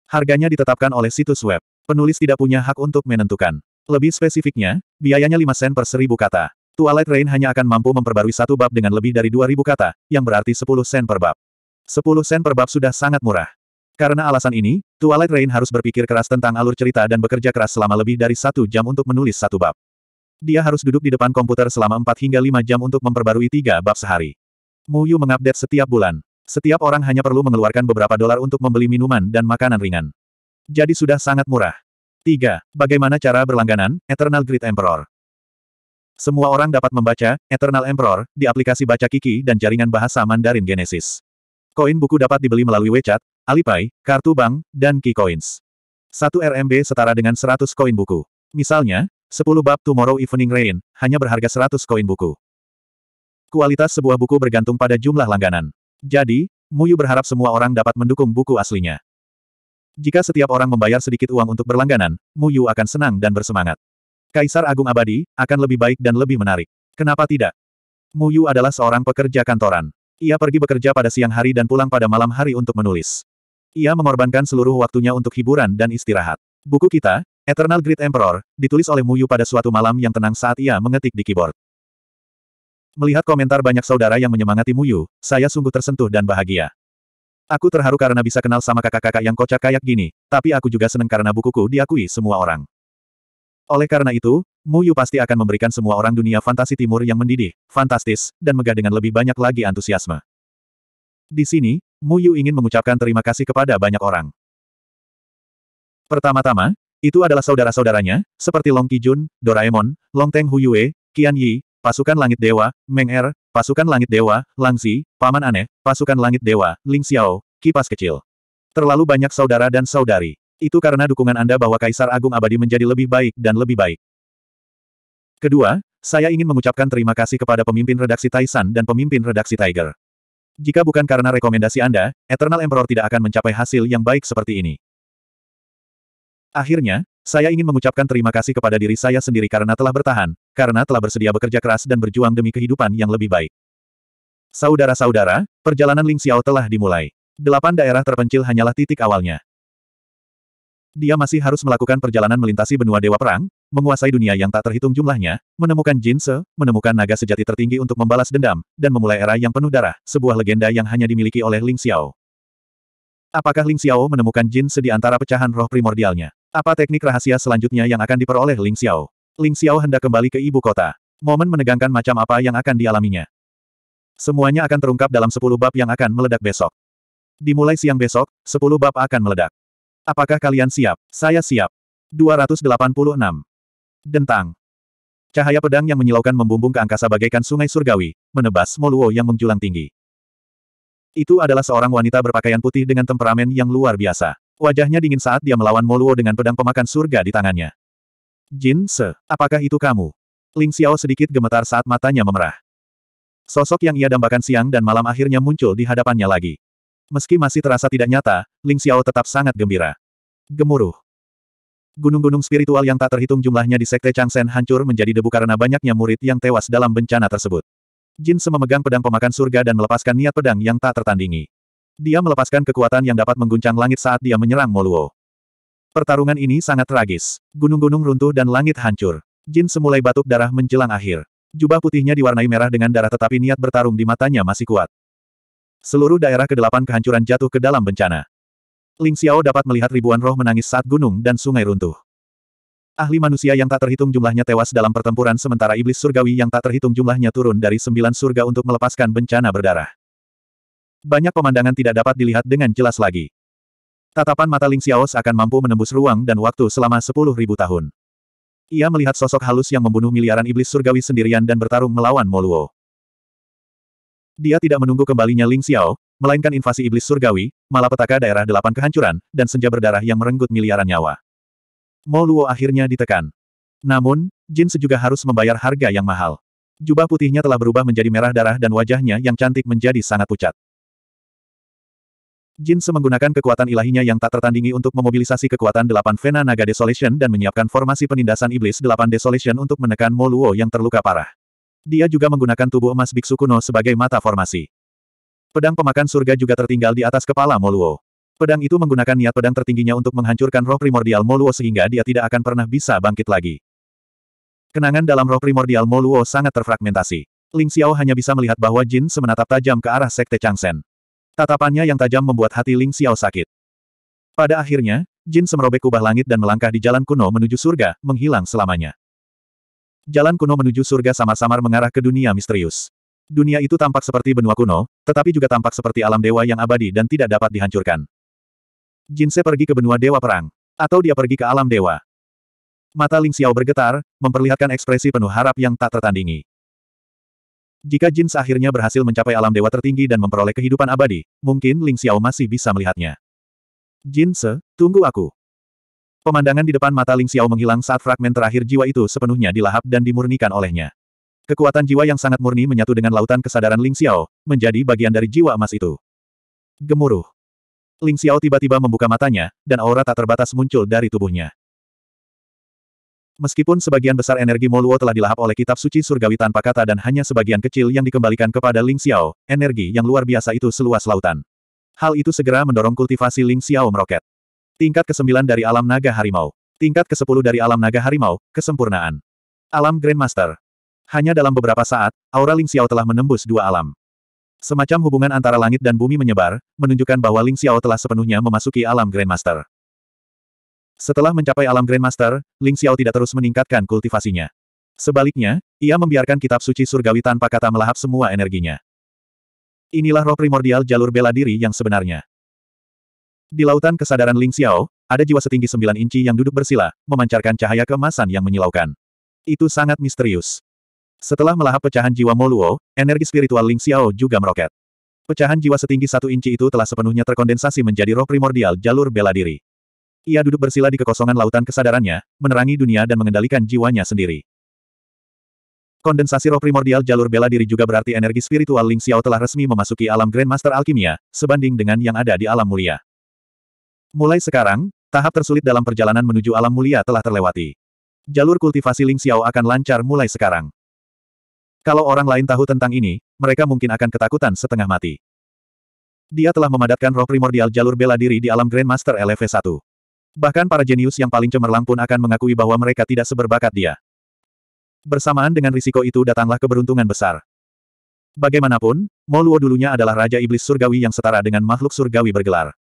Harganya ditetapkan oleh situs web. Penulis tidak punya hak untuk menentukan. Lebih spesifiknya, biayanya 5 sen per seribu kata. Twilight Rain hanya akan mampu memperbarui satu bab dengan lebih dari 2000 kata, yang berarti 10 sen per bab. 10 sen per bab sudah sangat murah. Karena alasan ini, Twilight Rain harus berpikir keras tentang alur cerita dan bekerja keras selama lebih dari satu jam untuk menulis satu bab. Dia harus duduk di depan komputer selama 4 hingga 5 jam untuk memperbarui tiga bab sehari. Mu Yu mengupdate setiap bulan. Setiap orang hanya perlu mengeluarkan beberapa dolar untuk membeli minuman dan makanan ringan. Jadi sudah sangat murah. 3. Bagaimana cara berlangganan, Eternal Grid Emperor? Semua orang dapat membaca, Eternal Emperor, di aplikasi baca Kiki dan jaringan bahasa Mandarin Genesis. Koin buku dapat dibeli melalui WeChat, Alipay, kartu bank, dan Keycoins. Satu RMB setara dengan 100 koin buku. Misalnya, 10 bab Tomorrow Evening Rain, hanya berharga 100 koin buku. Kualitas sebuah buku bergantung pada jumlah langganan. Jadi, Muyu berharap semua orang dapat mendukung buku aslinya. Jika setiap orang membayar sedikit uang untuk berlangganan, Muyu akan senang dan bersemangat. Kaisar Agung Abadi, akan lebih baik dan lebih menarik. Kenapa tidak? Muyu adalah seorang pekerja kantoran. Ia pergi bekerja pada siang hari dan pulang pada malam hari untuk menulis. Ia mengorbankan seluruh waktunya untuk hiburan dan istirahat. Buku kita, Eternal Great Emperor, ditulis oleh Muyu pada suatu malam yang tenang saat ia mengetik di keyboard. Melihat komentar banyak saudara yang menyemangati Muyu, saya sungguh tersentuh dan bahagia. Aku terharu karena bisa kenal sama kakak-kakak yang kocak kayak gini, tapi aku juga senang karena bukuku diakui semua orang. Oleh karena itu, Muyu pasti akan memberikan semua orang dunia fantasi timur yang mendidih, fantastis, dan megah dengan lebih banyak lagi antusiasme. Di sini, Muyu ingin mengucapkan terima kasih kepada banyak orang. Pertama-tama, itu adalah saudara-saudaranya, seperti Long Kijun, Doraemon, Long Teng Huyue, Qian Yi, Pasukan Langit Dewa, Meng Er, Pasukan Langit Dewa, Langzi, Paman Aneh, Pasukan Langit Dewa, Ling Xiao, Kipas Kecil. Terlalu banyak saudara dan saudari. Itu karena dukungan Anda bahwa Kaisar Agung Abadi menjadi lebih baik dan lebih baik. Kedua, saya ingin mengucapkan terima kasih kepada pemimpin redaksi Taisan dan pemimpin redaksi Tiger. Jika bukan karena rekomendasi Anda, Eternal Emperor tidak akan mencapai hasil yang baik seperti ini. Akhirnya, saya ingin mengucapkan terima kasih kepada diri saya sendiri karena telah bertahan, karena telah bersedia bekerja keras dan berjuang demi kehidupan yang lebih baik. Saudara-saudara, perjalanan Ling Xiao telah dimulai. Delapan daerah terpencil hanyalah titik awalnya. Dia masih harus melakukan perjalanan melintasi benua Dewa Perang, menguasai dunia yang tak terhitung jumlahnya, menemukan Jin Se, menemukan naga sejati tertinggi untuk membalas dendam, dan memulai era yang penuh darah, sebuah legenda yang hanya dimiliki oleh Ling Xiao. Apakah Ling Xiao menemukan jin di antara pecahan roh primordialnya? Apa teknik rahasia selanjutnya yang akan diperoleh Ling Xiao? Ling Xiao hendak kembali ke ibu kota. Momen menegangkan macam apa yang akan dialaminya. Semuanya akan terungkap dalam sepuluh bab yang akan meledak besok. Dimulai siang besok, sepuluh bab akan meledak. Apakah kalian siap? Saya siap. 286. Dentang. Cahaya pedang yang menyilaukan membumbung ke angkasa bagaikan sungai surgawi, menebas Moluo yang menjulang tinggi. Itu adalah seorang wanita berpakaian putih dengan temperamen yang luar biasa. Wajahnya dingin saat dia melawan Moluo dengan pedang pemakan surga di tangannya. Jin Se, apakah itu kamu? Ling Xiao sedikit gemetar saat matanya memerah. Sosok yang ia dambakan siang dan malam akhirnya muncul di hadapannya lagi. Meski masih terasa tidak nyata, Ling Xiao tetap sangat gembira. Gemuruh. Gunung-gunung spiritual yang tak terhitung jumlahnya di Sekte Changsen hancur menjadi debu karena banyaknya murid yang tewas dalam bencana tersebut. Jin Se memegang pedang pemakan surga dan melepaskan niat pedang yang tak tertandingi. Dia melepaskan kekuatan yang dapat mengguncang langit saat dia menyerang Moluo. Pertarungan ini sangat tragis. Gunung-gunung runtuh dan langit hancur. Jin Se batuk darah menjelang akhir. Jubah putihnya diwarnai merah dengan darah tetapi niat bertarung di matanya masih kuat. Seluruh daerah kedelapan kehancuran jatuh ke dalam bencana. Ling Xiao dapat melihat ribuan roh menangis saat gunung dan sungai runtuh. Ahli manusia yang tak terhitung jumlahnya tewas dalam pertempuran sementara iblis surgawi yang tak terhitung jumlahnya turun dari sembilan surga untuk melepaskan bencana berdarah. Banyak pemandangan tidak dapat dilihat dengan jelas lagi. Tatapan mata Ling Xiaos akan mampu menembus ruang dan waktu selama sepuluh ribu tahun. Ia melihat sosok halus yang membunuh miliaran iblis surgawi sendirian dan bertarung melawan Moluo. Dia tidak menunggu kembalinya Ling Xiao, melainkan invasi iblis surgawi, malapetaka daerah delapan kehancuran, dan senja berdarah yang merenggut miliaran nyawa. Moluo akhirnya ditekan. Namun, Jin juga harus membayar harga yang mahal. Jubah putihnya telah berubah menjadi merah darah dan wajahnya yang cantik menjadi sangat pucat. Jin menggunakan kekuatan ilahinya yang tak tertandingi untuk memobilisasi kekuatan delapan Vena Naga Desolation dan menyiapkan formasi penindasan iblis delapan Desolation untuk menekan Moluo yang terluka parah. Dia juga menggunakan tubuh emas Biksu kuno sebagai mata formasi. Pedang pemakan surga juga tertinggal di atas kepala Moluo. Pedang itu menggunakan niat pedang tertingginya untuk menghancurkan roh primordial Moluo sehingga dia tidak akan pernah bisa bangkit lagi. Kenangan dalam roh primordial Moluo sangat terfragmentasi. Ling Xiao hanya bisa melihat bahwa Jin semenatap tajam ke arah Sekte Changsen. Tatapannya yang tajam membuat hati Ling Xiao sakit. Pada akhirnya, Jin semerobek kubah langit dan melangkah di jalan kuno menuju surga, menghilang selamanya. Jalan kuno menuju surga samar-samar mengarah ke dunia misterius. Dunia itu tampak seperti benua kuno, tetapi juga tampak seperti alam dewa yang abadi dan tidak dapat dihancurkan. Jinse pergi ke benua Dewa Perang. Atau dia pergi ke alam dewa. Mata Ling Xiao bergetar, memperlihatkan ekspresi penuh harap yang tak tertandingi. Jika Jin akhirnya berhasil mencapai alam dewa tertinggi dan memperoleh kehidupan abadi, mungkin Ling Xiao masih bisa melihatnya. Jin Se, tunggu aku. Pemandangan di depan mata Ling Xiao menghilang saat fragmen terakhir jiwa itu sepenuhnya dilahap dan dimurnikan olehnya. Kekuatan jiwa yang sangat murni menyatu dengan lautan kesadaran Ling Xiao, menjadi bagian dari jiwa emas itu. Gemuruh. Ling Xiao tiba-tiba membuka matanya, dan aura tak terbatas muncul dari tubuhnya. Meskipun sebagian besar energi Moluo telah dilahap oleh kitab suci surgawi tanpa kata dan hanya sebagian kecil yang dikembalikan kepada Ling Xiao, energi yang luar biasa itu seluas lautan. Hal itu segera mendorong kultivasi Ling Xiao meroket. Tingkat ke-9 dari alam naga harimau. Tingkat ke-10 dari alam naga harimau, kesempurnaan. Alam Grandmaster. Hanya dalam beberapa saat, aura Ling Xiao telah menembus dua alam. Semacam hubungan antara langit dan bumi menyebar, menunjukkan bahwa Ling Xiao telah sepenuhnya memasuki alam Grandmaster. Setelah mencapai alam Grandmaster, Ling Xiao tidak terus meningkatkan kultivasinya. Sebaliknya, ia membiarkan kitab suci surgawi tanpa kata melahap semua energinya. Inilah roh primordial jalur bela diri yang sebenarnya. Di lautan kesadaran Ling Xiao, ada jiwa setinggi sembilan inci yang duduk bersila, memancarkan cahaya kemasan yang menyilaukan. Itu sangat misterius. Setelah melahap pecahan jiwa Moluo, energi spiritual Ling Xiao juga meroket. Pecahan jiwa setinggi satu inci itu telah sepenuhnya terkondensasi menjadi roh primordial jalur bela diri. Ia duduk bersila di kekosongan lautan kesadarannya, menerangi dunia dan mengendalikan jiwanya sendiri. Kondensasi roh primordial jalur bela diri juga berarti energi spiritual Ling Xiao telah resmi memasuki alam Grandmaster Alkimia, sebanding dengan yang ada di alam mulia. Mulai sekarang, tahap tersulit dalam perjalanan menuju alam mulia telah terlewati. Jalur kultivasi Ling Xiao akan lancar mulai sekarang. Kalau orang lain tahu tentang ini, mereka mungkin akan ketakutan setengah mati. Dia telah memadatkan roh primordial jalur bela diri di alam Grandmaster LV1. Bahkan para jenius yang paling cemerlang pun akan mengakui bahwa mereka tidak seberbakat dia. Bersamaan dengan risiko itu datanglah keberuntungan besar. Bagaimanapun, Moluo dulunya adalah Raja Iblis Surgawi yang setara dengan makhluk surgawi bergelar.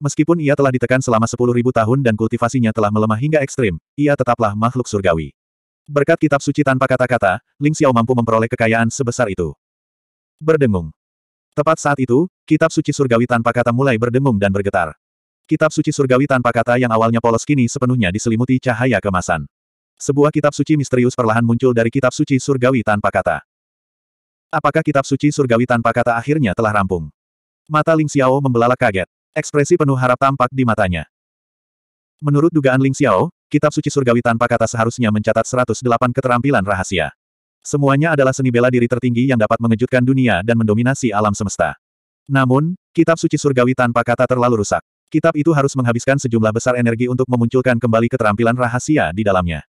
Meskipun ia telah ditekan selama 10.000 tahun dan kultivasinya telah melemah hingga ekstrim, ia tetaplah makhluk surgawi. Berkat kitab suci tanpa kata-kata, Ling Xiao mampu memperoleh kekayaan sebesar itu. Berdengung. Tepat saat itu, kitab suci surgawi tanpa kata mulai berdengung dan bergetar. Kitab suci surgawi tanpa kata yang awalnya polos kini sepenuhnya diselimuti cahaya kemasan. Sebuah kitab suci misterius perlahan muncul dari kitab suci surgawi tanpa kata. Apakah kitab suci surgawi tanpa kata akhirnya telah rampung? Mata Ling Xiao membelalak kaget. Ekspresi penuh harap tampak di matanya. Menurut dugaan Ling Xiao, kitab suci surgawi tanpa kata seharusnya mencatat 108 keterampilan rahasia. Semuanya adalah seni bela diri tertinggi yang dapat mengejutkan dunia dan mendominasi alam semesta. Namun, kitab suci surgawi tanpa kata terlalu rusak. Kitab itu harus menghabiskan sejumlah besar energi untuk memunculkan kembali keterampilan rahasia di dalamnya.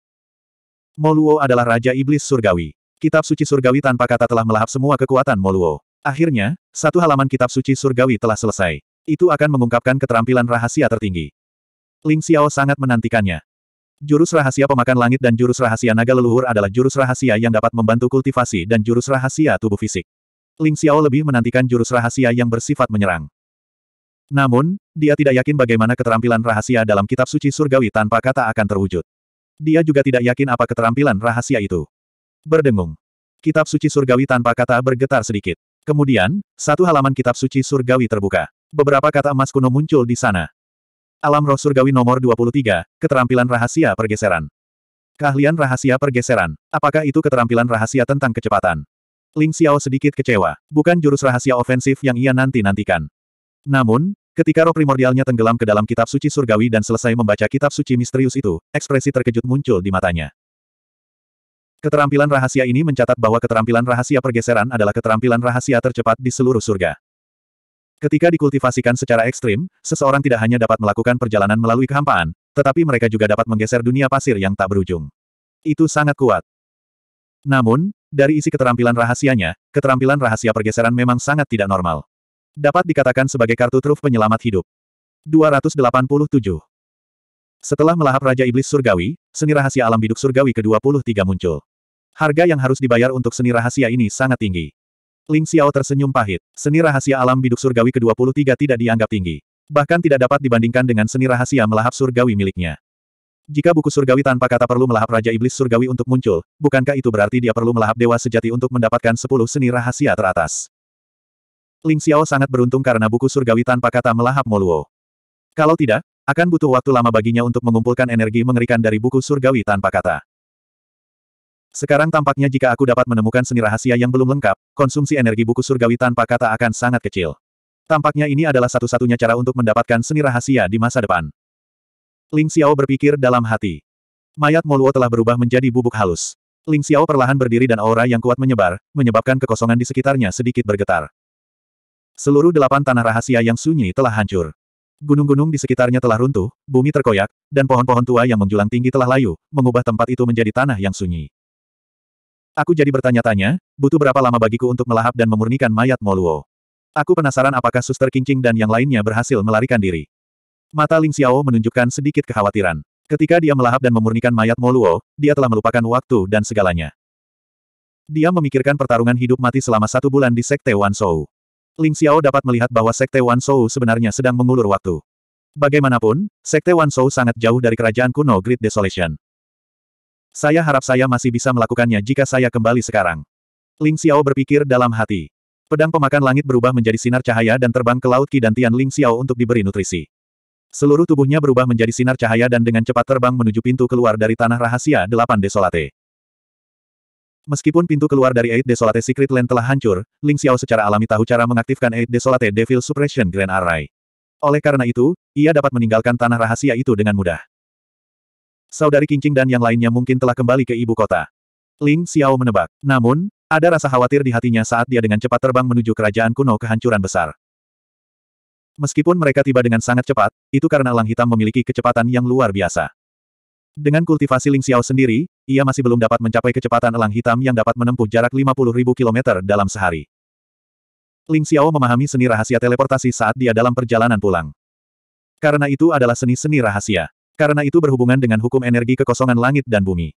Moluo adalah Raja Iblis Surgawi. Kitab suci surgawi tanpa kata telah melahap semua kekuatan Moluo. Akhirnya, satu halaman kitab suci surgawi telah selesai. Itu akan mengungkapkan keterampilan rahasia tertinggi. Ling Xiao sangat menantikannya. Jurus rahasia pemakan langit dan jurus rahasia naga leluhur adalah jurus rahasia yang dapat membantu kultivasi dan jurus rahasia tubuh fisik. Ling Xiao lebih menantikan jurus rahasia yang bersifat menyerang. Namun, dia tidak yakin bagaimana keterampilan rahasia dalam kitab suci surgawi tanpa kata akan terwujud. Dia juga tidak yakin apa keterampilan rahasia itu. Berdengung. Kitab suci surgawi tanpa kata bergetar sedikit. Kemudian, satu halaman kitab suci surgawi terbuka. Beberapa kata emas kuno muncul di sana. Alam roh surgawi nomor 23, keterampilan rahasia pergeseran. Keahlian rahasia pergeseran. Apakah itu keterampilan rahasia tentang kecepatan? Ling Xiao sedikit kecewa. Bukan jurus rahasia ofensif yang ia nanti-nantikan. Namun, ketika roh primordialnya tenggelam ke dalam kitab suci surgawi dan selesai membaca kitab suci misterius itu, ekspresi terkejut muncul di matanya. Keterampilan rahasia ini mencatat bahwa keterampilan rahasia pergeseran adalah keterampilan rahasia tercepat di seluruh surga. Ketika dikultivasikan secara ekstrim, seseorang tidak hanya dapat melakukan perjalanan melalui kehampaan, tetapi mereka juga dapat menggeser dunia pasir yang tak berujung. Itu sangat kuat. Namun, dari isi keterampilan rahasianya, keterampilan rahasia pergeseran memang sangat tidak normal. Dapat dikatakan sebagai kartu truf penyelamat hidup. 287. Setelah melahap Raja Iblis Surgawi, seni rahasia alam biduk surgawi ke-23 muncul. Harga yang harus dibayar untuk seni rahasia ini sangat tinggi. Ling Xiao tersenyum pahit. Seni rahasia alam biduk surgawi ke-23 tidak dianggap tinggi. Bahkan tidak dapat dibandingkan dengan seni rahasia melahap surgawi miliknya. Jika buku surgawi tanpa kata perlu melahap Raja Iblis Surgawi untuk muncul, bukankah itu berarti dia perlu melahap Dewa Sejati untuk mendapatkan 10 seni rahasia teratas? Ling Xiao sangat beruntung karena buku surgawi tanpa kata melahap Moluo. Kalau tidak, akan butuh waktu lama baginya untuk mengumpulkan energi mengerikan dari buku surgawi tanpa kata. Sekarang tampaknya jika aku dapat menemukan seni rahasia yang belum lengkap, konsumsi energi buku surgawi tanpa kata akan sangat kecil. Tampaknya ini adalah satu-satunya cara untuk mendapatkan seni rahasia di masa depan. Ling Xiao berpikir dalam hati. Mayat Moluo telah berubah menjadi bubuk halus. Ling Xiao perlahan berdiri dan aura yang kuat menyebar, menyebabkan kekosongan di sekitarnya sedikit bergetar. Seluruh delapan tanah rahasia yang sunyi telah hancur. Gunung-gunung di sekitarnya telah runtuh, bumi terkoyak, dan pohon-pohon tua yang menjulang tinggi telah layu, mengubah tempat itu menjadi tanah yang sunyi. Aku jadi bertanya-tanya, butuh berapa lama bagiku untuk melahap dan memurnikan mayat Moluo. Aku penasaran apakah Suster Kincing dan yang lainnya berhasil melarikan diri. Mata Ling Xiao menunjukkan sedikit kekhawatiran. Ketika dia melahap dan memurnikan mayat Moluo, dia telah melupakan waktu dan segalanya. Dia memikirkan pertarungan hidup mati selama satu bulan di Sekte Wan Shou. Ling Xiao dapat melihat bahwa Sekte Wan Shou sebenarnya sedang mengulur waktu. Bagaimanapun, Sekte Wan Shou sangat jauh dari kerajaan kuno Great Desolation. Saya harap saya masih bisa melakukannya jika saya kembali sekarang. Ling Xiao berpikir dalam hati. Pedang pemakan langit berubah menjadi sinar cahaya dan terbang ke laut Ki dan Tian Ling Xiao untuk diberi nutrisi. Seluruh tubuhnya berubah menjadi sinar cahaya dan dengan cepat terbang menuju pintu keluar dari tanah rahasia delapan desolate. Meskipun pintu keluar dari Eight Desolate Secret Land telah hancur, Ling Xiao secara alami tahu cara mengaktifkan Eight Desolate Devil Suppression Grand Array. Oleh karena itu, ia dapat meninggalkan tanah rahasia itu dengan mudah. Saudari Kincing dan yang lainnya mungkin telah kembali ke ibu kota. Ling Xiao menebak. Namun, ada rasa khawatir di hatinya saat dia dengan cepat terbang menuju kerajaan kuno kehancuran besar. Meskipun mereka tiba dengan sangat cepat, itu karena Lang hitam memiliki kecepatan yang luar biasa. Dengan kultivasi Ling Xiao sendiri, ia masih belum dapat mencapai kecepatan elang hitam yang dapat menempuh jarak 50.000 km dalam sehari. Ling Xiao memahami seni rahasia teleportasi saat dia dalam perjalanan pulang. Karena itu adalah seni-seni rahasia karena itu berhubungan dengan hukum energi kekosongan langit dan bumi.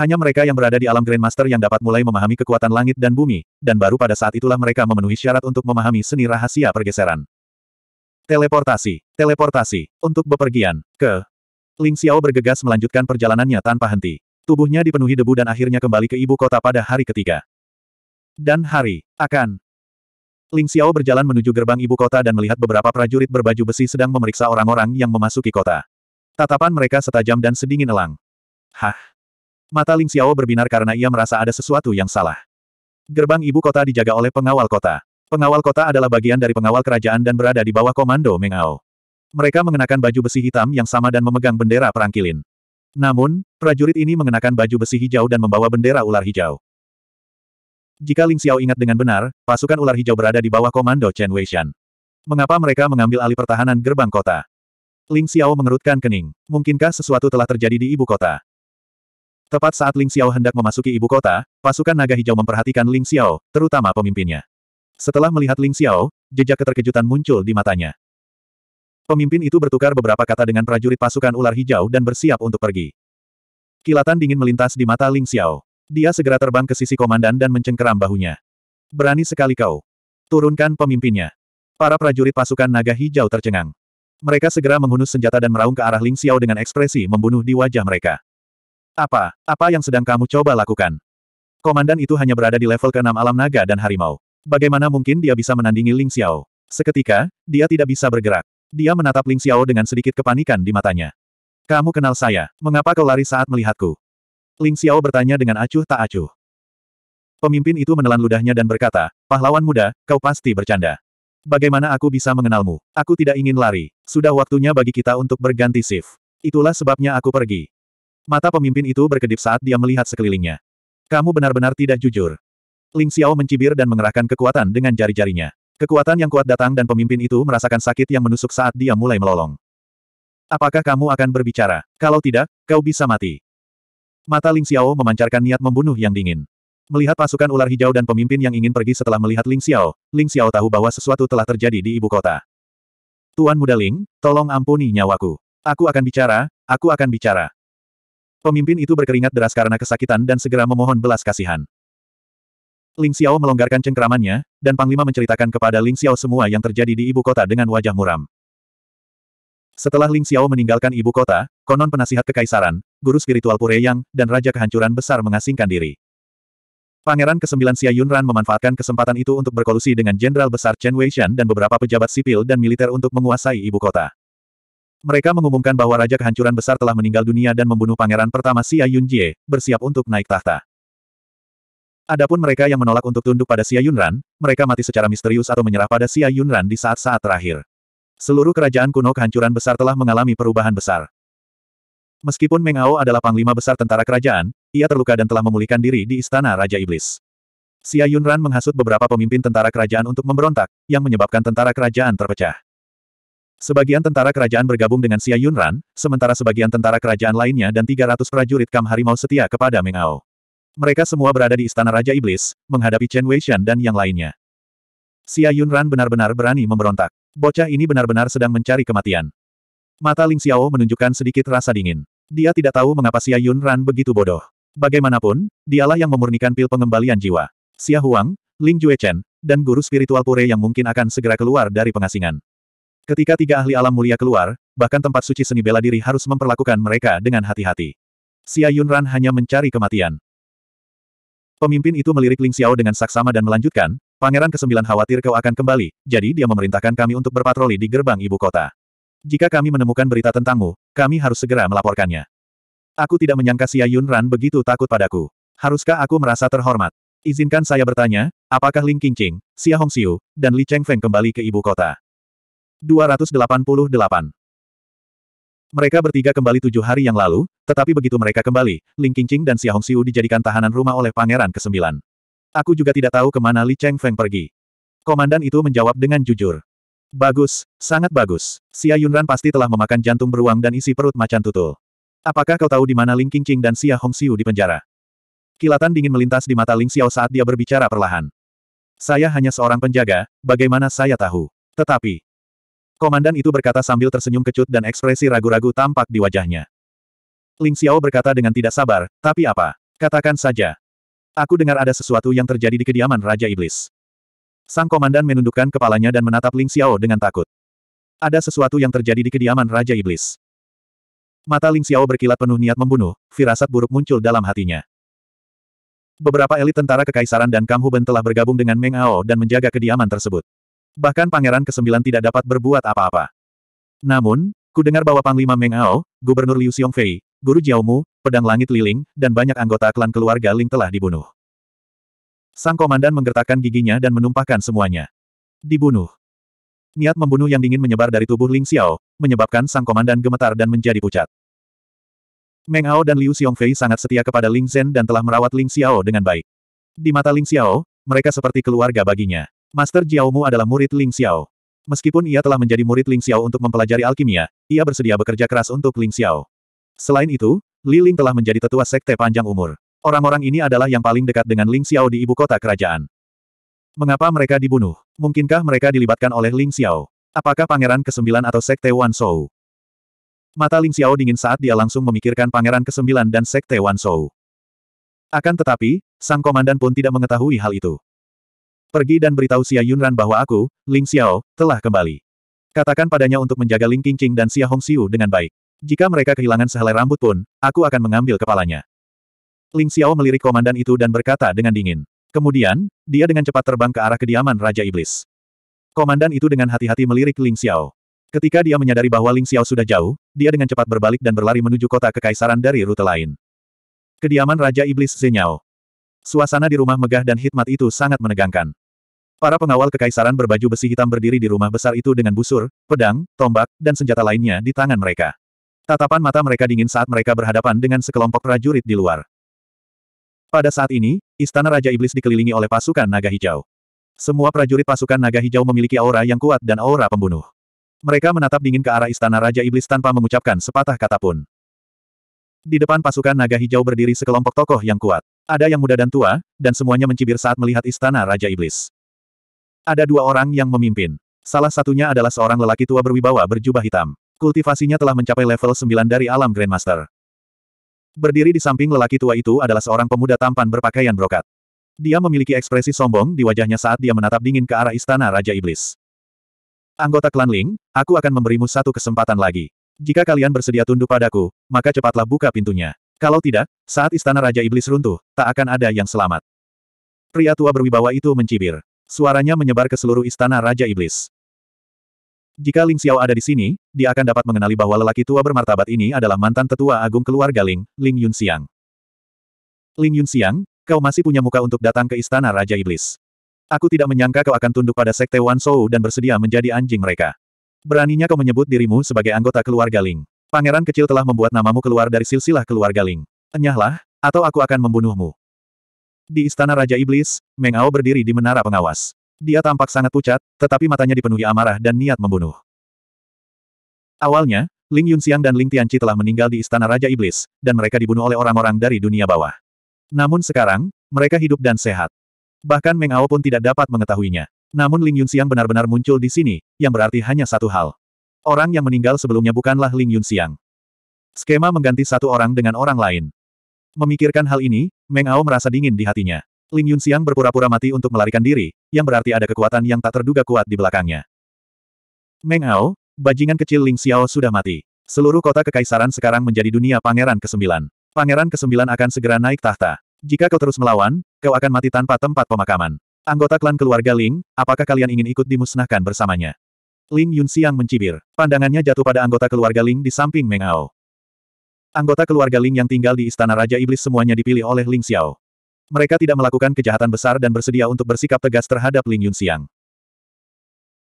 Hanya mereka yang berada di alam Grandmaster yang dapat mulai memahami kekuatan langit dan bumi, dan baru pada saat itulah mereka memenuhi syarat untuk memahami seni rahasia pergeseran. Teleportasi, teleportasi, untuk bepergian, ke... Ling Xiao bergegas melanjutkan perjalanannya tanpa henti. Tubuhnya dipenuhi debu dan akhirnya kembali ke ibu kota pada hari ketiga. Dan hari, akan, Ling Xiao berjalan menuju gerbang ibu kota dan melihat beberapa prajurit berbaju besi sedang memeriksa orang-orang yang memasuki kota. Tatapan mereka setajam dan sedingin elang. Hah? Mata Ling Xiao berbinar karena ia merasa ada sesuatu yang salah. Gerbang ibu kota dijaga oleh pengawal kota. Pengawal kota adalah bagian dari pengawal kerajaan dan berada di bawah komando Mengao. Mereka mengenakan baju besi hitam yang sama dan memegang bendera perangkilin. Namun, prajurit ini mengenakan baju besi hijau dan membawa bendera ular hijau. Jika Ling Xiao ingat dengan benar, pasukan ular hijau berada di bawah komando Chen Weishan. Mengapa mereka mengambil alih pertahanan gerbang kota? Ling Xiao mengerutkan kening. Mungkinkah sesuatu telah terjadi di ibu kota? Tepat saat Ling Xiao hendak memasuki ibu kota, pasukan naga hijau memperhatikan Ling Xiao, terutama pemimpinnya. Setelah melihat Ling Xiao, jejak keterkejutan muncul di matanya. Pemimpin itu bertukar beberapa kata dengan prajurit pasukan ular hijau dan bersiap untuk pergi. Kilatan dingin melintas di mata Ling Xiao. Dia segera terbang ke sisi komandan dan mencengkeram bahunya. Berani sekali kau. Turunkan pemimpinnya. Para prajurit pasukan naga hijau tercengang. Mereka segera menghunus senjata dan meraung ke arah Ling Xiao dengan ekspresi membunuh di wajah mereka. Apa, apa yang sedang kamu coba lakukan? Komandan itu hanya berada di level ke-6 alam naga dan harimau. Bagaimana mungkin dia bisa menandingi Ling Xiao? Seketika, dia tidak bisa bergerak. Dia menatap Ling Xiao dengan sedikit kepanikan di matanya. Kamu kenal saya. Mengapa kau lari saat melihatku? Ling Xiao bertanya dengan acuh tak acuh. Pemimpin itu menelan ludahnya dan berkata, pahlawan muda, kau pasti bercanda. Bagaimana aku bisa mengenalmu? Aku tidak ingin lari. Sudah waktunya bagi kita untuk berganti shift. Itulah sebabnya aku pergi. Mata pemimpin itu berkedip saat dia melihat sekelilingnya. Kamu benar-benar tidak jujur. Ling Xiao mencibir dan mengerahkan kekuatan dengan jari-jarinya. Kekuatan yang kuat datang dan pemimpin itu merasakan sakit yang menusuk saat dia mulai melolong. Apakah kamu akan berbicara? Kalau tidak, kau bisa mati. Mata Ling Xiao memancarkan niat membunuh yang dingin. Melihat pasukan ular hijau dan pemimpin yang ingin pergi setelah melihat Ling Xiao, Ling Xiao tahu bahwa sesuatu telah terjadi di ibu kota. Tuan muda Ling, tolong ampuni nyawaku. Aku akan bicara, aku akan bicara. Pemimpin itu berkeringat deras karena kesakitan dan segera memohon belas kasihan. Ling Xiao melonggarkan cengkeramannya, dan Panglima menceritakan kepada Ling Xiao semua yang terjadi di ibu kota dengan wajah muram. Setelah Ling Xiao meninggalkan ibu kota, Konon penasihat kekaisaran, guru spiritual Pureyang, dan Raja Kehancuran Besar mengasingkan diri. Pangeran ke-9 Xia Yunran memanfaatkan kesempatan itu untuk berkolusi dengan Jenderal Besar Chen Weishan dan beberapa pejabat sipil dan militer untuk menguasai ibu kota. Mereka mengumumkan bahwa Raja Kehancuran Besar telah meninggal dunia dan membunuh pangeran pertama Xia Yunjie, bersiap untuk naik tahta. Adapun mereka yang menolak untuk tunduk pada Xia Yunran, mereka mati secara misterius atau menyerah pada Xia Yunran di saat-saat terakhir. Seluruh kerajaan kuno kehancuran besar telah mengalami perubahan besar. Meskipun Meng Ao adalah panglima besar tentara kerajaan, ia terluka dan telah memulihkan diri di istana Raja Iblis. Xia Yunran menghasut beberapa pemimpin tentara kerajaan untuk memberontak, yang menyebabkan tentara kerajaan terpecah. Sebagian tentara kerajaan bergabung dengan Xia Yunran, sementara sebagian tentara kerajaan lainnya dan 300 prajurit Kam Harimau setia kepada Meng Ao. Mereka semua berada di istana Raja Iblis, menghadapi Chen Weishan dan yang lainnya. Xia Yunran benar-benar berani memberontak. Bocah ini benar-benar sedang mencari kematian. Mata Ling Xiao menunjukkan sedikit rasa dingin. Dia tidak tahu mengapa Xia Yun Ran begitu bodoh. Bagaimanapun, dialah yang memurnikan pil pengembalian jiwa. Xia Huang, Ling Chen, dan guru spiritual Pure yang mungkin akan segera keluar dari pengasingan. Ketika tiga ahli alam mulia keluar, bahkan tempat suci seni bela diri harus memperlakukan mereka dengan hati-hati. Xia Yun Ran hanya mencari kematian. Pemimpin itu melirik Ling Xiao dengan saksama dan melanjutkan, Pangeran kesembilan khawatir kau akan kembali, jadi dia memerintahkan kami untuk berpatroli di gerbang ibu kota. Jika kami menemukan berita tentangmu, kami harus segera melaporkannya. Aku tidak menyangka Xia Yunran begitu takut padaku. Haruskah aku merasa terhormat? Izinkan saya bertanya, apakah Ling Qingqing, Xia Hongxiu, dan Li Chengfeng kembali ke ibu kota? 288. Mereka bertiga kembali tujuh hari yang lalu, tetapi begitu mereka kembali, Ling Qingqing dan Xia Hongxiu dijadikan tahanan rumah oleh Pangeran ke-9. Aku juga tidak tahu kemana Li Chengfeng pergi. Komandan itu menjawab dengan jujur. Bagus, sangat bagus. Xia Yunran pasti telah memakan jantung beruang dan isi perut macan tutul. Apakah kau tahu di mana Ling Qingqing dan Xia Hongxiu di penjara? Kilatan dingin melintas di mata Ling Xiao saat dia berbicara perlahan. Saya hanya seorang penjaga, bagaimana saya tahu? Tetapi... Komandan itu berkata sambil tersenyum kecut dan ekspresi ragu-ragu tampak di wajahnya. Ling Xiao berkata dengan tidak sabar, tapi apa? Katakan saja. Aku dengar ada sesuatu yang terjadi di kediaman Raja Iblis. Sang komandan menundukkan kepalanya dan menatap Ling Xiao dengan takut. Ada sesuatu yang terjadi di kediaman Raja Iblis. Mata Ling Xiao berkilat penuh niat membunuh, firasat buruk muncul dalam hatinya. Beberapa elit tentara kekaisaran dan Kam Huben telah bergabung dengan Meng Ao dan menjaga kediaman tersebut. Bahkan Pangeran ke-9 tidak dapat berbuat apa-apa. Namun, ku dengar bahwa Panglima Meng Ao, Gubernur Liu Xiongfei, Guru Jiaomu, Pedang Langit Liling, dan banyak anggota klan keluarga Ling telah dibunuh. Sang komandan menggertakkan giginya dan menumpahkan semuanya. Dibunuh. Niat membunuh yang dingin menyebar dari tubuh Ling Xiao, menyebabkan sang komandan gemetar dan menjadi pucat. Meng Ao dan Liu Xiongfei sangat setia kepada Ling Zhen dan telah merawat Ling Xiao dengan baik. Di mata Ling Xiao, mereka seperti keluarga baginya. Master Jiaomu adalah murid Ling Xiao. Meskipun ia telah menjadi murid Ling Xiao untuk mempelajari alkimia, ia bersedia bekerja keras untuk Ling Xiao. Selain itu, Li Ling telah menjadi tetua sekte panjang umur. Orang-orang ini adalah yang paling dekat dengan Ling Xiao di ibu kota kerajaan. Mengapa mereka dibunuh? Mungkinkah mereka dilibatkan oleh Ling Xiao? Apakah Pangeran ke-9 atau Sekte Wan Shou? Mata Ling Xiao dingin saat dia langsung memikirkan Pangeran ke-9 dan Sekte Wan Shou. Akan tetapi, sang komandan pun tidak mengetahui hal itu. Pergi dan beritahu Xia Yunran bahwa aku, Ling Xiao, telah kembali. Katakan padanya untuk menjaga Ling Qingqing dan Xia Hongxiu dengan baik. Jika mereka kehilangan sehelai rambut pun, aku akan mengambil kepalanya. Ling Xiao melirik komandan itu dan berkata dengan dingin. Kemudian, dia dengan cepat terbang ke arah kediaman Raja Iblis. Komandan itu dengan hati-hati melirik Ling Xiao. Ketika dia menyadari bahwa Ling Xiao sudah jauh, dia dengan cepat berbalik dan berlari menuju kota kekaisaran dari rute lain. Kediaman Raja Iblis Zenyao. Suasana di rumah megah dan hikmat itu sangat menegangkan. Para pengawal kekaisaran berbaju besi hitam berdiri di rumah besar itu dengan busur, pedang, tombak, dan senjata lainnya di tangan mereka. Tatapan mata mereka dingin saat mereka berhadapan dengan sekelompok prajurit di luar. Pada saat ini, Istana Raja Iblis dikelilingi oleh pasukan naga hijau. Semua prajurit pasukan naga hijau memiliki aura yang kuat dan aura pembunuh. Mereka menatap dingin ke arah Istana Raja Iblis tanpa mengucapkan sepatah kata pun. Di depan pasukan naga hijau berdiri sekelompok tokoh yang kuat. Ada yang muda dan tua, dan semuanya mencibir saat melihat Istana Raja Iblis. Ada dua orang yang memimpin. Salah satunya adalah seorang lelaki tua berwibawa berjubah hitam. Kultivasinya telah mencapai level 9 dari alam Grandmaster. Berdiri di samping lelaki tua itu adalah seorang pemuda tampan berpakaian brokat. Dia memiliki ekspresi sombong di wajahnya saat dia menatap dingin ke arah istana Raja Iblis. Anggota klan Ling, aku akan memberimu satu kesempatan lagi. Jika kalian bersedia tunduk padaku, maka cepatlah buka pintunya. Kalau tidak, saat istana Raja Iblis runtuh, tak akan ada yang selamat. Pria tua berwibawa itu mencibir. Suaranya menyebar ke seluruh istana Raja Iblis. Jika Ling Xiao ada di sini, dia akan dapat mengenali bahwa lelaki tua bermartabat ini adalah mantan tetua agung keluarga Ling, Ling Yun Xiang. Ling Yun Xiang, kau masih punya muka untuk datang ke istana Raja Iblis. Aku tidak menyangka kau akan tunduk pada sekte Wan Shou dan bersedia menjadi anjing mereka. Beraninya kau menyebut dirimu sebagai anggota keluarga Ling. Pangeran kecil telah membuat namamu keluar dari silsilah keluarga Ling. Enyahlah, atau aku akan membunuhmu. Di istana Raja Iblis, Meng Ao berdiri di menara pengawas. Dia tampak sangat pucat, tetapi matanya dipenuhi amarah dan niat membunuh. Awalnya, Ling Yunxiang dan Ling Tianqi telah meninggal di Istana Raja Iblis, dan mereka dibunuh oleh orang-orang dari dunia bawah. Namun sekarang, mereka hidup dan sehat. Bahkan Meng Ao pun tidak dapat mengetahuinya. Namun Ling Yunxiang benar-benar muncul di sini, yang berarti hanya satu hal. Orang yang meninggal sebelumnya bukanlah Ling Yunxiang. Skema mengganti satu orang dengan orang lain. Memikirkan hal ini, Meng Ao merasa dingin di hatinya. Ling Yun Xiang berpura-pura mati untuk melarikan diri, yang berarti ada kekuatan yang tak terduga kuat di belakangnya. Meng Ao, bajingan kecil Ling Xiao sudah mati. Seluruh kota kekaisaran sekarang menjadi dunia pangeran ke-9. Pangeran ke-9 akan segera naik tahta. Jika kau terus melawan, kau akan mati tanpa tempat pemakaman. Anggota klan keluarga Ling, apakah kalian ingin ikut dimusnahkan bersamanya? Ling Yun Xiang mencibir. Pandangannya jatuh pada anggota keluarga Ling di samping Meng Ao. Anggota keluarga Ling yang tinggal di Istana Raja Iblis semuanya dipilih oleh Ling Xiao. Mereka tidak melakukan kejahatan besar dan bersedia untuk bersikap tegas terhadap Ling Yunxiang.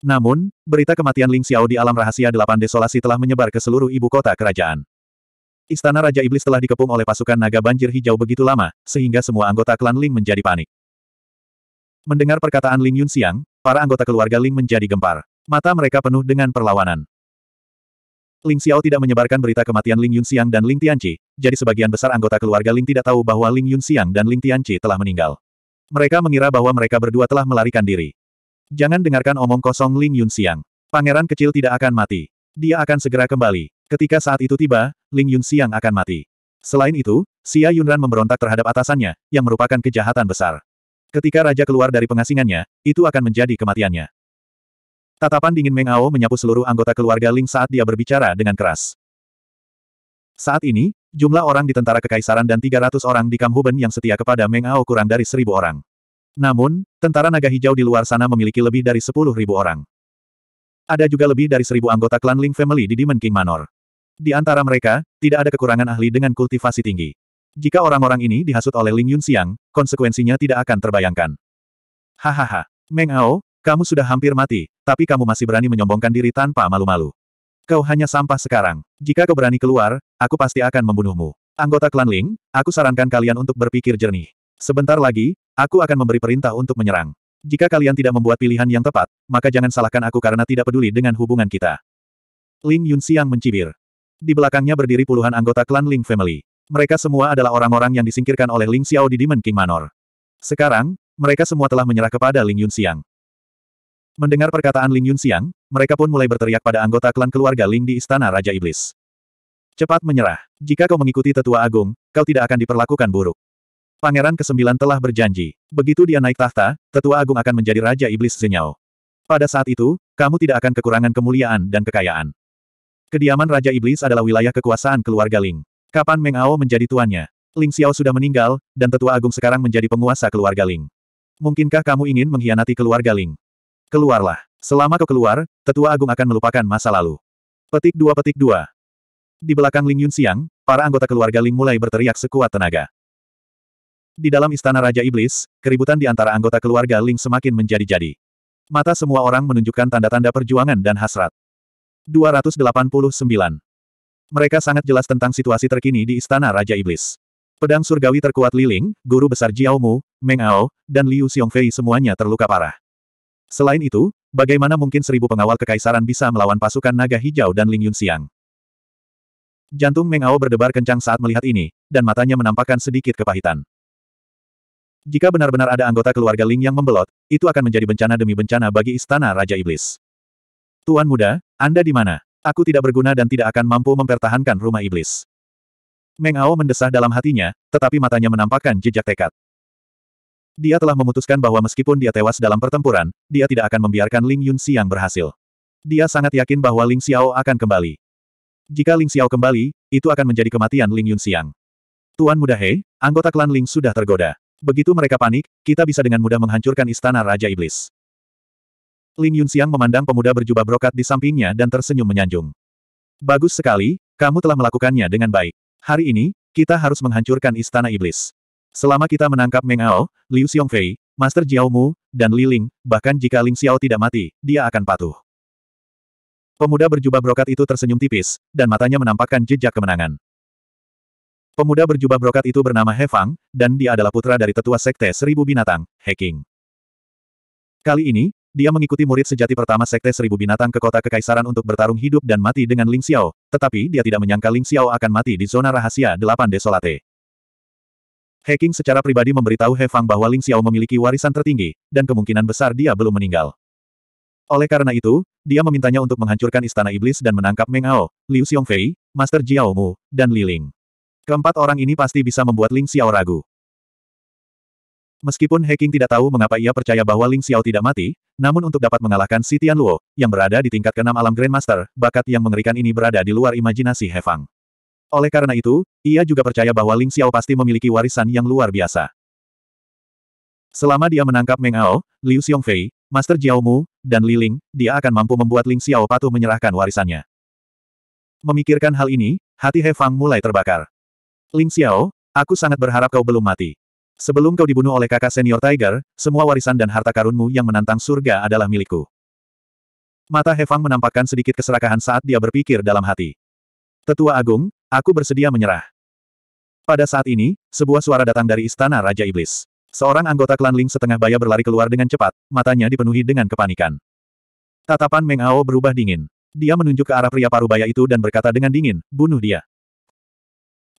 Namun, berita kematian Ling Xiao di alam rahasia delapan desolasi telah menyebar ke seluruh ibu kota kerajaan. Istana Raja Iblis telah dikepung oleh pasukan naga banjir hijau begitu lama, sehingga semua anggota klan Ling menjadi panik. Mendengar perkataan Ling Yunxiang, para anggota keluarga Ling menjadi gempar. Mata mereka penuh dengan perlawanan. Ling Xiao tidak menyebarkan berita kematian Ling Yunxiang dan Ling Tianqi, jadi sebagian besar anggota keluarga Ling tidak tahu bahwa Ling Yunxiang dan Ling Tianqi telah meninggal. Mereka mengira bahwa mereka berdua telah melarikan diri. Jangan dengarkan omong kosong Ling Yunxiang. Pangeran kecil tidak akan mati. Dia akan segera kembali. Ketika saat itu tiba, Ling Yunxiang akan mati. Selain itu, Xia Yunran memberontak terhadap atasannya, yang merupakan kejahatan besar. Ketika raja keluar dari pengasingannya, itu akan menjadi kematiannya. Tatapan dingin Meng Ao menyapu seluruh anggota keluarga Ling saat dia berbicara dengan keras. Saat ini, jumlah orang di Tentara Kekaisaran dan 300 orang di Kamhuben yang setia kepada Meng Ao kurang dari seribu orang. Namun, Tentara Naga Hijau di luar sana memiliki lebih dari sepuluh ribu orang. Ada juga lebih dari seribu anggota klan Ling Family di Demon King Manor. Di antara mereka, tidak ada kekurangan ahli dengan kultivasi tinggi. Jika orang-orang ini dihasut oleh Ling Yun Siang, konsekuensinya tidak akan terbayangkan. Hahaha. Meng Ao, kamu sudah hampir mati, tapi kamu masih berani menyombongkan diri tanpa malu-malu. Kau hanya sampah sekarang. Jika kau berani keluar, aku pasti akan membunuhmu. Anggota klan Ling, aku sarankan kalian untuk berpikir jernih. Sebentar lagi, aku akan memberi perintah untuk menyerang. Jika kalian tidak membuat pilihan yang tepat, maka jangan salahkan aku karena tidak peduli dengan hubungan kita. Ling Yunxiang mencibir. Di belakangnya berdiri puluhan anggota klan Ling Family. Mereka semua adalah orang-orang yang disingkirkan oleh Ling Xiao di Demon King Manor. Sekarang, mereka semua telah menyerah kepada Ling Yunxiang. Mendengar perkataan Ling Yun Siang, mereka pun mulai berteriak pada anggota klan keluarga Ling di Istana Raja Iblis. Cepat menyerah. Jika kau mengikuti tetua agung, kau tidak akan diperlakukan buruk. Pangeran ke-9 telah berjanji. Begitu dia naik tahta, tetua agung akan menjadi Raja Iblis Zenyao. Pada saat itu, kamu tidak akan kekurangan kemuliaan dan kekayaan. Kediaman Raja Iblis adalah wilayah kekuasaan keluarga Ling. Kapan Meng Ao menjadi tuannya? Ling Xiao sudah meninggal, dan tetua agung sekarang menjadi penguasa keluarga Ling. Mungkinkah kamu ingin mengkhianati keluarga Ling? Keluarlah. Selama kau keluar, tetua agung akan melupakan masa lalu. Petik dua petik dua. Di belakang Ling Yun Siang, para anggota keluarga Ling mulai berteriak sekuat tenaga. Di dalam istana Raja Iblis, keributan di antara anggota keluarga Ling semakin menjadi-jadi. Mata semua orang menunjukkan tanda-tanda perjuangan dan hasrat. 289. Mereka sangat jelas tentang situasi terkini di istana Raja Iblis. Pedang surgawi terkuat Liling, guru besar Jiao Mu, Meng Ao, dan Liu Xiongfei semuanya terluka parah. Selain itu, bagaimana mungkin seribu pengawal kekaisaran bisa melawan pasukan naga hijau dan Ling Yun Siang? Jantung Meng Ao berdebar kencang saat melihat ini, dan matanya menampakkan sedikit kepahitan. Jika benar-benar ada anggota keluarga Ling yang membelot, itu akan menjadi bencana demi bencana bagi istana Raja Iblis. Tuan muda, Anda di mana? Aku tidak berguna dan tidak akan mampu mempertahankan rumah iblis. Meng Ao mendesah dalam hatinya, tetapi matanya menampakkan jejak tekad. Dia telah memutuskan bahwa meskipun dia tewas dalam pertempuran, dia tidak akan membiarkan Ling Yun Xiang berhasil. Dia sangat yakin bahwa Ling Xiao akan kembali. Jika Ling Xiao kembali, itu akan menjadi kematian Ling Yun Xiang. Tuan Muda He, anggota klan Ling sudah tergoda. Begitu mereka panik, kita bisa dengan mudah menghancurkan istana Raja Iblis. Ling Yun Xiang memandang pemuda berjubah brokat di sampingnya dan tersenyum menyanjung. Bagus sekali, kamu telah melakukannya dengan baik. Hari ini, kita harus menghancurkan istana Iblis. Selama kita menangkap Meng Ao, Liu Xiongfei, Master Jiaomu, dan Li Ling, bahkan jika Ling Xiao tidak mati, dia akan patuh. Pemuda berjubah brokat itu tersenyum tipis, dan matanya menampakkan jejak kemenangan. Pemuda berjubah brokat itu bernama He Fang, dan dia adalah putra dari tetua sekte seribu binatang, He King. Kali ini, dia mengikuti murid sejati pertama sekte seribu binatang ke kota kekaisaran untuk bertarung hidup dan mati dengan Ling Xiao, tetapi dia tidak menyangka Ling Xiao akan mati di zona rahasia delapan desolate. Heking secara pribadi memberitahu He Fang bahwa Ling Xiao memiliki warisan tertinggi, dan kemungkinan besar dia belum meninggal. Oleh karena itu, dia memintanya untuk menghancurkan Istana Iblis dan menangkap Meng Ao, Liu Xiongfei, Master Jiao Mu, dan Li Ling. Keempat orang ini pasti bisa membuat Ling Xiao ragu. Meskipun He tidak tahu mengapa ia percaya bahwa Ling Xiao tidak mati, namun untuk dapat mengalahkan Si Tian Luo, yang berada di tingkat keenam alam Grandmaster, bakat yang mengerikan ini berada di luar imajinasi He Fang. Oleh karena itu, ia juga percaya bahwa Ling Xiao pasti memiliki warisan yang luar biasa. Selama dia menangkap Meng Ao, Liu Xiongfei, Master Jiaomu, dan Li Ling, dia akan mampu membuat Ling Xiao patuh menyerahkan warisannya. Memikirkan hal ini, hati He Fang mulai terbakar. Ling Xiao, aku sangat berharap kau belum mati. Sebelum kau dibunuh oleh kakak senior Tiger, semua warisan dan harta karunmu yang menantang surga adalah milikku. Mata He Fang menampakkan sedikit keserakahan saat dia berpikir dalam hati. Tetua Agung, Aku bersedia menyerah. Pada saat ini, sebuah suara datang dari istana Raja Iblis. Seorang anggota klan Ling setengah baya berlari keluar dengan cepat, matanya dipenuhi dengan kepanikan. Tatapan Meng Ao berubah dingin. Dia menunjuk ke arah pria parubaya itu dan berkata dengan dingin, bunuh dia.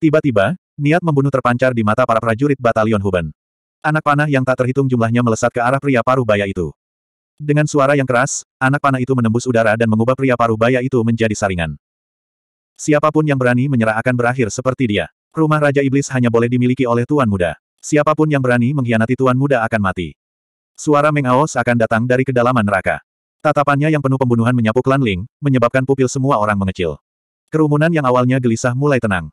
Tiba-tiba, niat membunuh terpancar di mata para prajurit batalion Huben. Anak panah yang tak terhitung jumlahnya melesat ke arah pria parubaya itu. Dengan suara yang keras, anak panah itu menembus udara dan mengubah pria parubaya itu menjadi saringan. Siapapun yang berani menyerah akan berakhir seperti dia. Rumah Raja Iblis hanya boleh dimiliki oleh Tuan Muda. Siapapun yang berani mengkhianati Tuan Muda akan mati. Suara Meng Aos akan datang dari kedalaman neraka. Tatapannya yang penuh pembunuhan menyapu Klan Ling, menyebabkan pupil semua orang mengecil. Kerumunan yang awalnya gelisah mulai tenang.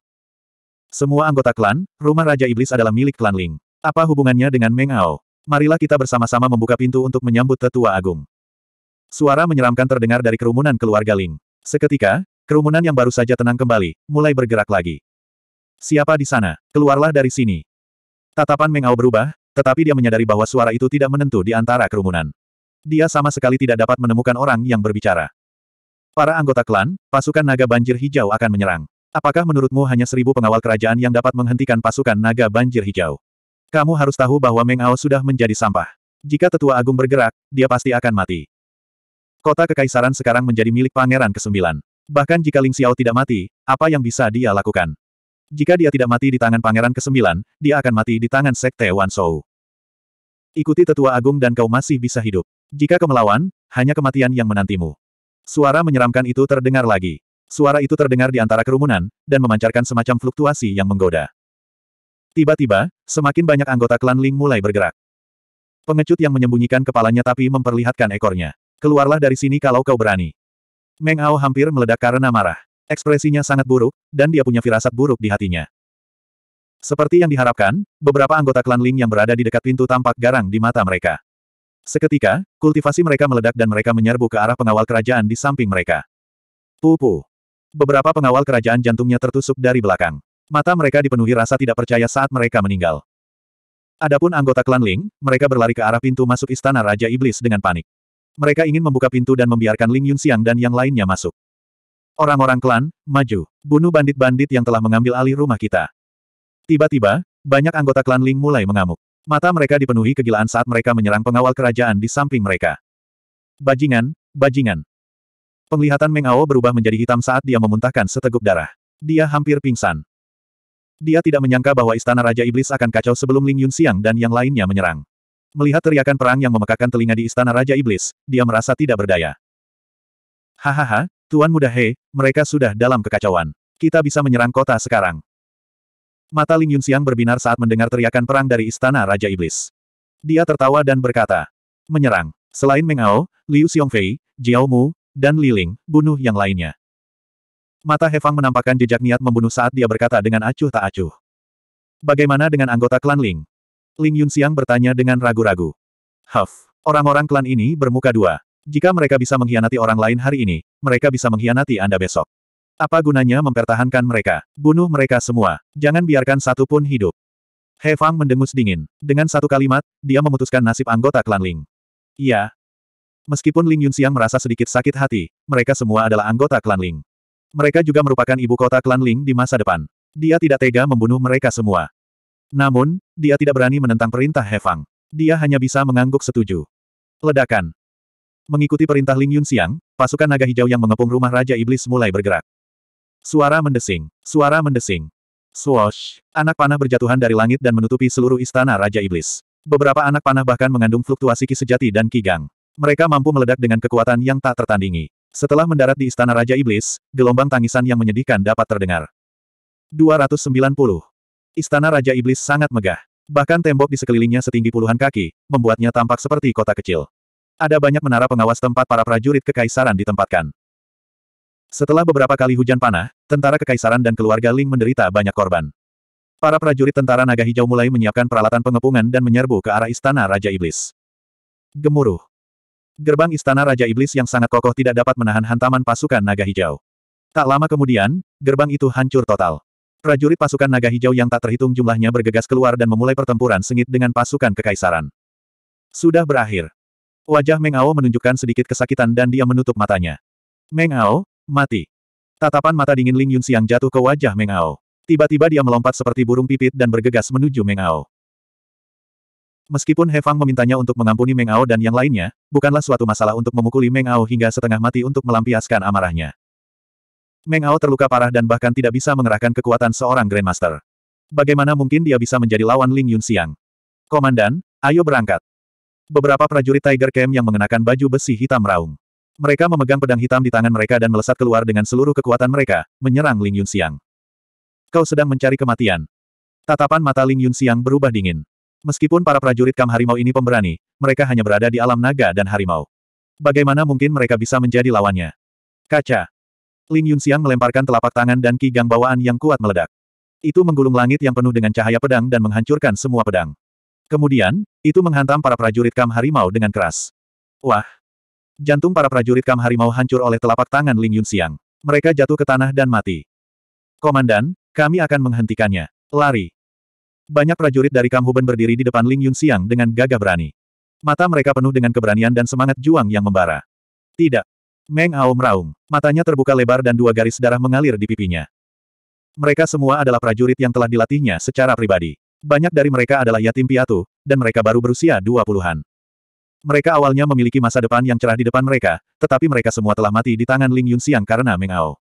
Semua anggota klan, rumah Raja Iblis adalah milik klan Ling. Apa hubungannya dengan Meng Ao? Marilah kita bersama-sama membuka pintu untuk menyambut tetua agung. Suara menyeramkan terdengar dari kerumunan keluarga Ling. Seketika, Kerumunan yang baru saja tenang kembali, mulai bergerak lagi. Siapa di sana? Keluarlah dari sini. Tatapan Mengao berubah, tetapi dia menyadari bahwa suara itu tidak menentu di antara kerumunan. Dia sama sekali tidak dapat menemukan orang yang berbicara. Para anggota klan, pasukan naga banjir hijau akan menyerang. Apakah menurutmu hanya seribu pengawal kerajaan yang dapat menghentikan pasukan naga banjir hijau? Kamu harus tahu bahwa Meng sudah menjadi sampah. Jika tetua agung bergerak, dia pasti akan mati. Kota kekaisaran sekarang menjadi milik pangeran Kesembilan. Bahkan jika Ling Xiao tidak mati, apa yang bisa dia lakukan? Jika dia tidak mati di tangan Pangeran ke-9, dia akan mati di tangan Sekte Wan Shou. Ikuti tetua agung dan kau masih bisa hidup. Jika kau melawan, hanya kematian yang menantimu. Suara menyeramkan itu terdengar lagi. Suara itu terdengar di antara kerumunan, dan memancarkan semacam fluktuasi yang menggoda. Tiba-tiba, semakin banyak anggota klan Ling mulai bergerak. Pengecut yang menyembunyikan kepalanya tapi memperlihatkan ekornya. Keluarlah dari sini kalau kau berani. Meng Ao hampir meledak karena marah. Ekspresinya sangat buruk, dan dia punya firasat buruk di hatinya. Seperti yang diharapkan, beberapa anggota klan Ling yang berada di dekat pintu tampak garang di mata mereka. Seketika, kultivasi mereka meledak dan mereka menyerbu ke arah pengawal kerajaan di samping mereka. Pupu. Beberapa pengawal kerajaan jantungnya tertusuk dari belakang. Mata mereka dipenuhi rasa tidak percaya saat mereka meninggal. Adapun anggota klan Ling, mereka berlari ke arah pintu masuk istana Raja Iblis dengan panik. Mereka ingin membuka pintu dan membiarkan Ling Yunxiang dan yang lainnya masuk. Orang-orang klan, maju. Bunuh bandit-bandit yang telah mengambil alih rumah kita. Tiba-tiba, banyak anggota klan Ling mulai mengamuk. Mata mereka dipenuhi kegilaan saat mereka menyerang pengawal kerajaan di samping mereka. Bajingan, bajingan. Penglihatan Meng Ao berubah menjadi hitam saat dia memuntahkan seteguk darah. Dia hampir pingsan. Dia tidak menyangka bahwa Istana Raja Iblis akan kacau sebelum Ling Yunxiang dan yang lainnya menyerang. Melihat teriakan perang yang memekakan telinga di istana Raja Iblis, dia merasa tidak berdaya. Hahaha, Tuan Muda He, mereka sudah dalam kekacauan. Kita bisa menyerang kota sekarang. Mata Ling Yunxiang berbinar saat mendengar teriakan perang dari istana Raja Iblis. Dia tertawa dan berkata, menyerang. Selain Meng Ao, Liu Xiongfei, Jiao Mu, dan Ling, bunuh yang lainnya. Mata Hefang menampakkan jejak niat membunuh saat dia berkata dengan acuh tak acuh. Bagaimana dengan anggota klan Ling? Ling Yunxiang bertanya dengan ragu-ragu. Huff, orang-orang klan ini bermuka dua. Jika mereka bisa mengkhianati orang lain hari ini, mereka bisa mengkhianati Anda besok. Apa gunanya mempertahankan mereka? Bunuh mereka semua. Jangan biarkan satu pun hidup. He Fang mendengus dingin. Dengan satu kalimat, dia memutuskan nasib anggota klan Ling. Iya. Meskipun Ling Yunxiang merasa sedikit sakit hati, mereka semua adalah anggota klan Ling. Mereka juga merupakan ibu kota klan Ling di masa depan. Dia tidak tega membunuh mereka semua. Namun, dia tidak berani menentang perintah Hefang. Dia hanya bisa mengangguk setuju. Ledakan. Mengikuti perintah Ling Yun Xiang, pasukan naga hijau yang mengepung rumah Raja Iblis mulai bergerak. Suara mendesing. Suara mendesing. Swoosh. Anak panah berjatuhan dari langit dan menutupi seluruh istana Raja Iblis. Beberapa anak panah bahkan mengandung fluktuasi ki sejati dan kigang. Mereka mampu meledak dengan kekuatan yang tak tertandingi. Setelah mendarat di istana Raja Iblis, gelombang tangisan yang menyedihkan dapat terdengar. 290. Istana Raja Iblis sangat megah. Bahkan tembok di sekelilingnya setinggi puluhan kaki, membuatnya tampak seperti kota kecil. Ada banyak menara pengawas tempat para prajurit kekaisaran ditempatkan. Setelah beberapa kali hujan panah, tentara kekaisaran dan keluarga Ling menderita banyak korban. Para prajurit tentara naga hijau mulai menyiapkan peralatan pengepungan dan menyerbu ke arah istana Raja Iblis. Gemuruh. Gerbang istana Raja Iblis yang sangat kokoh tidak dapat menahan hantaman pasukan naga hijau. Tak lama kemudian, gerbang itu hancur total. Prajurit pasukan naga hijau yang tak terhitung jumlahnya bergegas keluar dan memulai pertempuran sengit dengan pasukan kekaisaran. Sudah berakhir. Wajah Meng Ao menunjukkan sedikit kesakitan dan dia menutup matanya. Meng Ao, mati. Tatapan mata dingin Ling Yun Siang jatuh ke wajah Meng Ao. Tiba-tiba dia melompat seperti burung pipit dan bergegas menuju Meng Ao. Meskipun He Fang memintanya untuk mengampuni Meng Ao dan yang lainnya, bukanlah suatu masalah untuk memukuli Meng Ao hingga setengah mati untuk melampiaskan amarahnya. Meng Hao terluka parah dan bahkan tidak bisa mengerahkan kekuatan seorang Grandmaster. Bagaimana mungkin dia bisa menjadi lawan Ling Yun Xiang? Komandan, ayo berangkat. Beberapa prajurit Tiger Camp yang mengenakan baju besi hitam raung. Mereka memegang pedang hitam di tangan mereka dan melesat keluar dengan seluruh kekuatan mereka, menyerang Ling Yun Xiang. Kau sedang mencari kematian. Tatapan mata Ling Yun Xiang berubah dingin. Meskipun para prajurit Kam Harimau ini pemberani, mereka hanya berada di alam naga dan harimau. Bagaimana mungkin mereka bisa menjadi lawannya? Kaca, Ling Yunxiang melemparkan telapak tangan dan kigang bawaan yang kuat meledak. Itu menggulung langit yang penuh dengan cahaya pedang dan menghancurkan semua pedang. Kemudian, itu menghantam para prajurit Kam Harimau dengan keras. Wah! Jantung para prajurit Kam Harimau hancur oleh telapak tangan Ling Yunxiang. Mereka jatuh ke tanah dan mati. Komandan, kami akan menghentikannya. Lari! Banyak prajurit dari Kam Huben berdiri di depan Ling Yunxiang dengan gagah berani. Mata mereka penuh dengan keberanian dan semangat juang yang membara. Tidak, Meng Ao meraung. Matanya terbuka lebar dan dua garis darah mengalir di pipinya. Mereka semua adalah prajurit yang telah dilatihnya secara pribadi. Banyak dari mereka adalah yatim piatu, dan mereka baru berusia dua puluhan. Mereka awalnya memiliki masa depan yang cerah di depan mereka, tetapi mereka semua telah mati di tangan Ling Yunxiang karena Meng Ao.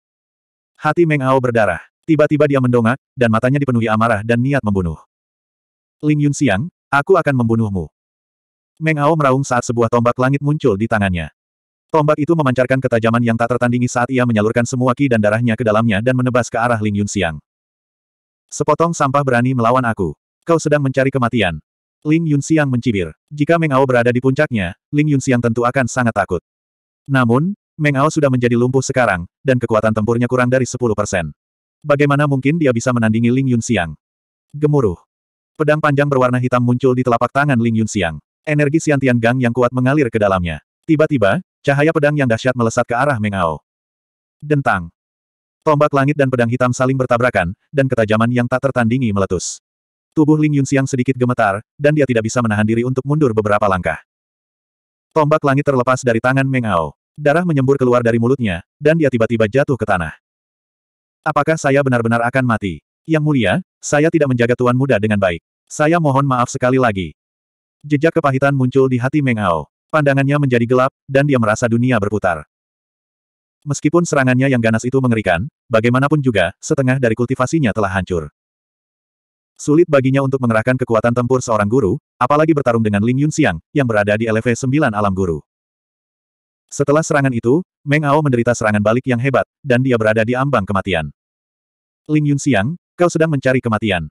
Hati Meng Ao berdarah. Tiba-tiba dia mendongak, dan matanya dipenuhi amarah dan niat membunuh. Ling Yunxiang, aku akan membunuhmu. Meng Ao meraung saat sebuah tombak langit muncul di tangannya. Tombak itu memancarkan ketajaman yang tak tertandingi saat ia menyalurkan semua ki dan darahnya ke dalamnya dan menebas ke arah Ling Yun Sepotong sampah berani melawan aku. Kau sedang mencari kematian. Ling Yun mencibir. Jika Meng Ao berada di puncaknya, Ling Yun tentu akan sangat takut. Namun, Meng Ao sudah menjadi lumpuh sekarang, dan kekuatan tempurnya kurang dari 10%. Bagaimana mungkin dia bisa menandingi Ling Yun Gemuruh. Pedang panjang berwarna hitam muncul di telapak tangan Ling Yun Energi Siantian Gang yang kuat mengalir ke dalamnya. Tiba-tiba, Cahaya pedang yang dahsyat melesat ke arah Mengao. Dentang. Tombak langit dan pedang hitam saling bertabrakan, dan ketajaman yang tak tertandingi meletus. Tubuh Ling Yunxiang sedikit gemetar, dan dia tidak bisa menahan diri untuk mundur beberapa langkah. Tombak langit terlepas dari tangan Mengao. Darah menyembur keluar dari mulutnya, dan dia tiba-tiba jatuh ke tanah. Apakah saya benar-benar akan mati? Yang mulia, saya tidak menjaga Tuan Muda dengan baik. Saya mohon maaf sekali lagi. Jejak kepahitan muncul di hati Mengao. Pandangannya menjadi gelap, dan dia merasa dunia berputar. Meskipun serangannya yang ganas itu mengerikan, bagaimanapun juga, setengah dari kultivasinya telah hancur. Sulit baginya untuk mengerahkan kekuatan tempur seorang guru, apalagi bertarung dengan Ling Yunxiang, yang berada di LV 9 alam guru. Setelah serangan itu, Meng Ao menderita serangan balik yang hebat, dan dia berada di ambang kematian. Ling Yunxiang, kau sedang mencari kematian.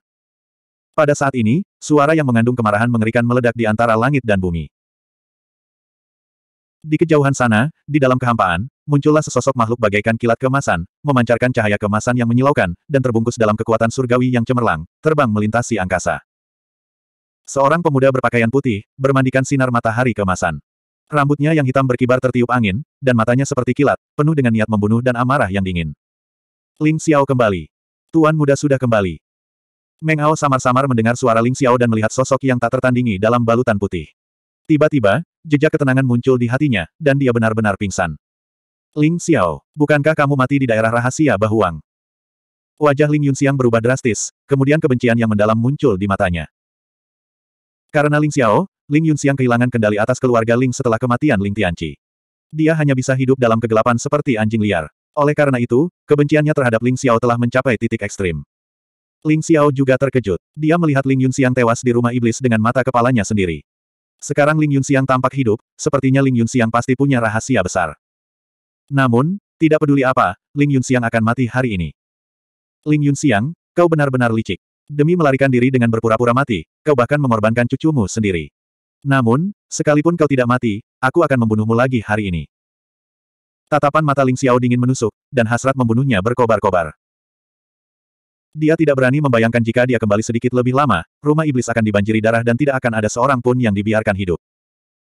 Pada saat ini, suara yang mengandung kemarahan mengerikan meledak di antara langit dan bumi. Di kejauhan sana, di dalam kehampaan, muncullah sesosok makhluk bagaikan kilat kemasan, memancarkan cahaya kemasan yang menyilaukan, dan terbungkus dalam kekuatan surgawi yang cemerlang, terbang melintasi angkasa. Seorang pemuda berpakaian putih, bermandikan sinar matahari kemasan. Rambutnya yang hitam berkibar tertiup angin, dan matanya seperti kilat, penuh dengan niat membunuh dan amarah yang dingin. Ling Xiao kembali. Tuan muda sudah kembali. Meng Ao samar-samar mendengar suara Ling Xiao dan melihat sosok yang tak tertandingi dalam balutan putih. Tiba-tiba, jejak ketenangan muncul di hatinya, dan dia benar-benar pingsan. Ling Xiao, bukankah kamu mati di daerah rahasia Bahuang? Wajah Ling Yunxiang berubah drastis, kemudian kebencian yang mendalam muncul di matanya. Karena Ling Xiao, Ling Yunxiang kehilangan kendali atas keluarga Ling setelah kematian Ling Tianqi. Dia hanya bisa hidup dalam kegelapan seperti anjing liar. Oleh karena itu, kebenciannya terhadap Ling Xiao telah mencapai titik ekstrim. Ling Xiao juga terkejut. Dia melihat Ling Yunxiang tewas di rumah iblis dengan mata kepalanya sendiri. Sekarang Ling Yun Yunxiang tampak hidup, sepertinya Ling Yun Yunxiang pasti punya rahasia besar. Namun, tidak peduli apa, Ling Yun Yunxiang akan mati hari ini. Ling Yun Yunxiang, kau benar-benar licik. Demi melarikan diri dengan berpura-pura mati, kau bahkan mengorbankan cucumu sendiri. Namun, sekalipun kau tidak mati, aku akan membunuhmu lagi hari ini. Tatapan mata Ling Xiao dingin menusuk, dan hasrat membunuhnya berkobar-kobar. Dia tidak berani membayangkan jika dia kembali sedikit lebih lama, rumah iblis akan dibanjiri darah dan tidak akan ada seorang pun yang dibiarkan hidup.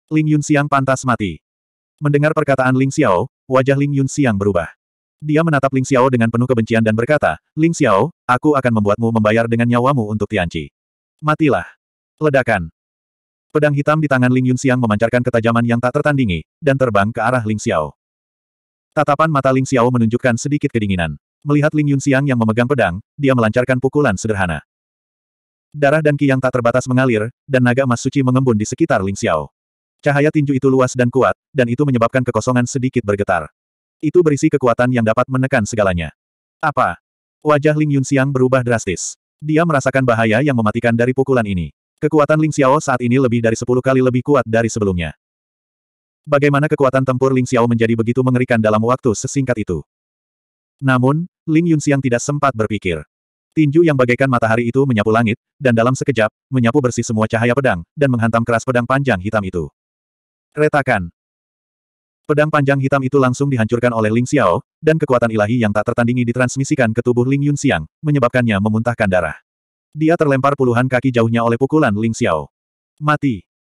Ling Yun Xiang pantas mati. Mendengar perkataan Ling Xiao, wajah Ling Yun Xiang berubah. Dia menatap Ling Xiao dengan penuh kebencian dan berkata, Ling Xiao, aku akan membuatmu membayar dengan nyawamu untuk Tianci. Matilah. Ledakan. Pedang hitam di tangan Ling Yun Xiang memancarkan ketajaman yang tak tertandingi, dan terbang ke arah Ling Xiao. Tatapan mata Ling Xiao menunjukkan sedikit kedinginan. Melihat Ling Yun Xiang yang memegang pedang, dia melancarkan pukulan sederhana. Darah dan ki yang tak terbatas mengalir, dan naga emas suci mengembun di sekitar Ling Xiao. Cahaya tinju itu luas dan kuat, dan itu menyebabkan kekosongan sedikit bergetar. Itu berisi kekuatan yang dapat menekan segalanya. Apa? Wajah Ling Yun Xiang berubah drastis. Dia merasakan bahaya yang mematikan dari pukulan ini. Kekuatan Ling Xiao saat ini lebih dari sepuluh kali lebih kuat dari sebelumnya. Bagaimana kekuatan tempur Ling Xiao menjadi begitu mengerikan dalam waktu sesingkat itu? Namun, Ling Yunxiang tidak sempat berpikir. Tinju yang bagaikan matahari itu menyapu langit, dan dalam sekejap, menyapu bersih semua cahaya pedang, dan menghantam keras pedang panjang hitam itu. Retakan. Pedang panjang hitam itu langsung dihancurkan oleh Ling Xiao, dan kekuatan ilahi yang tak tertandingi ditransmisikan ke tubuh Ling Yunxiang, menyebabkannya memuntahkan darah. Dia terlempar puluhan kaki jauhnya oleh pukulan Ling Xiao. Mati.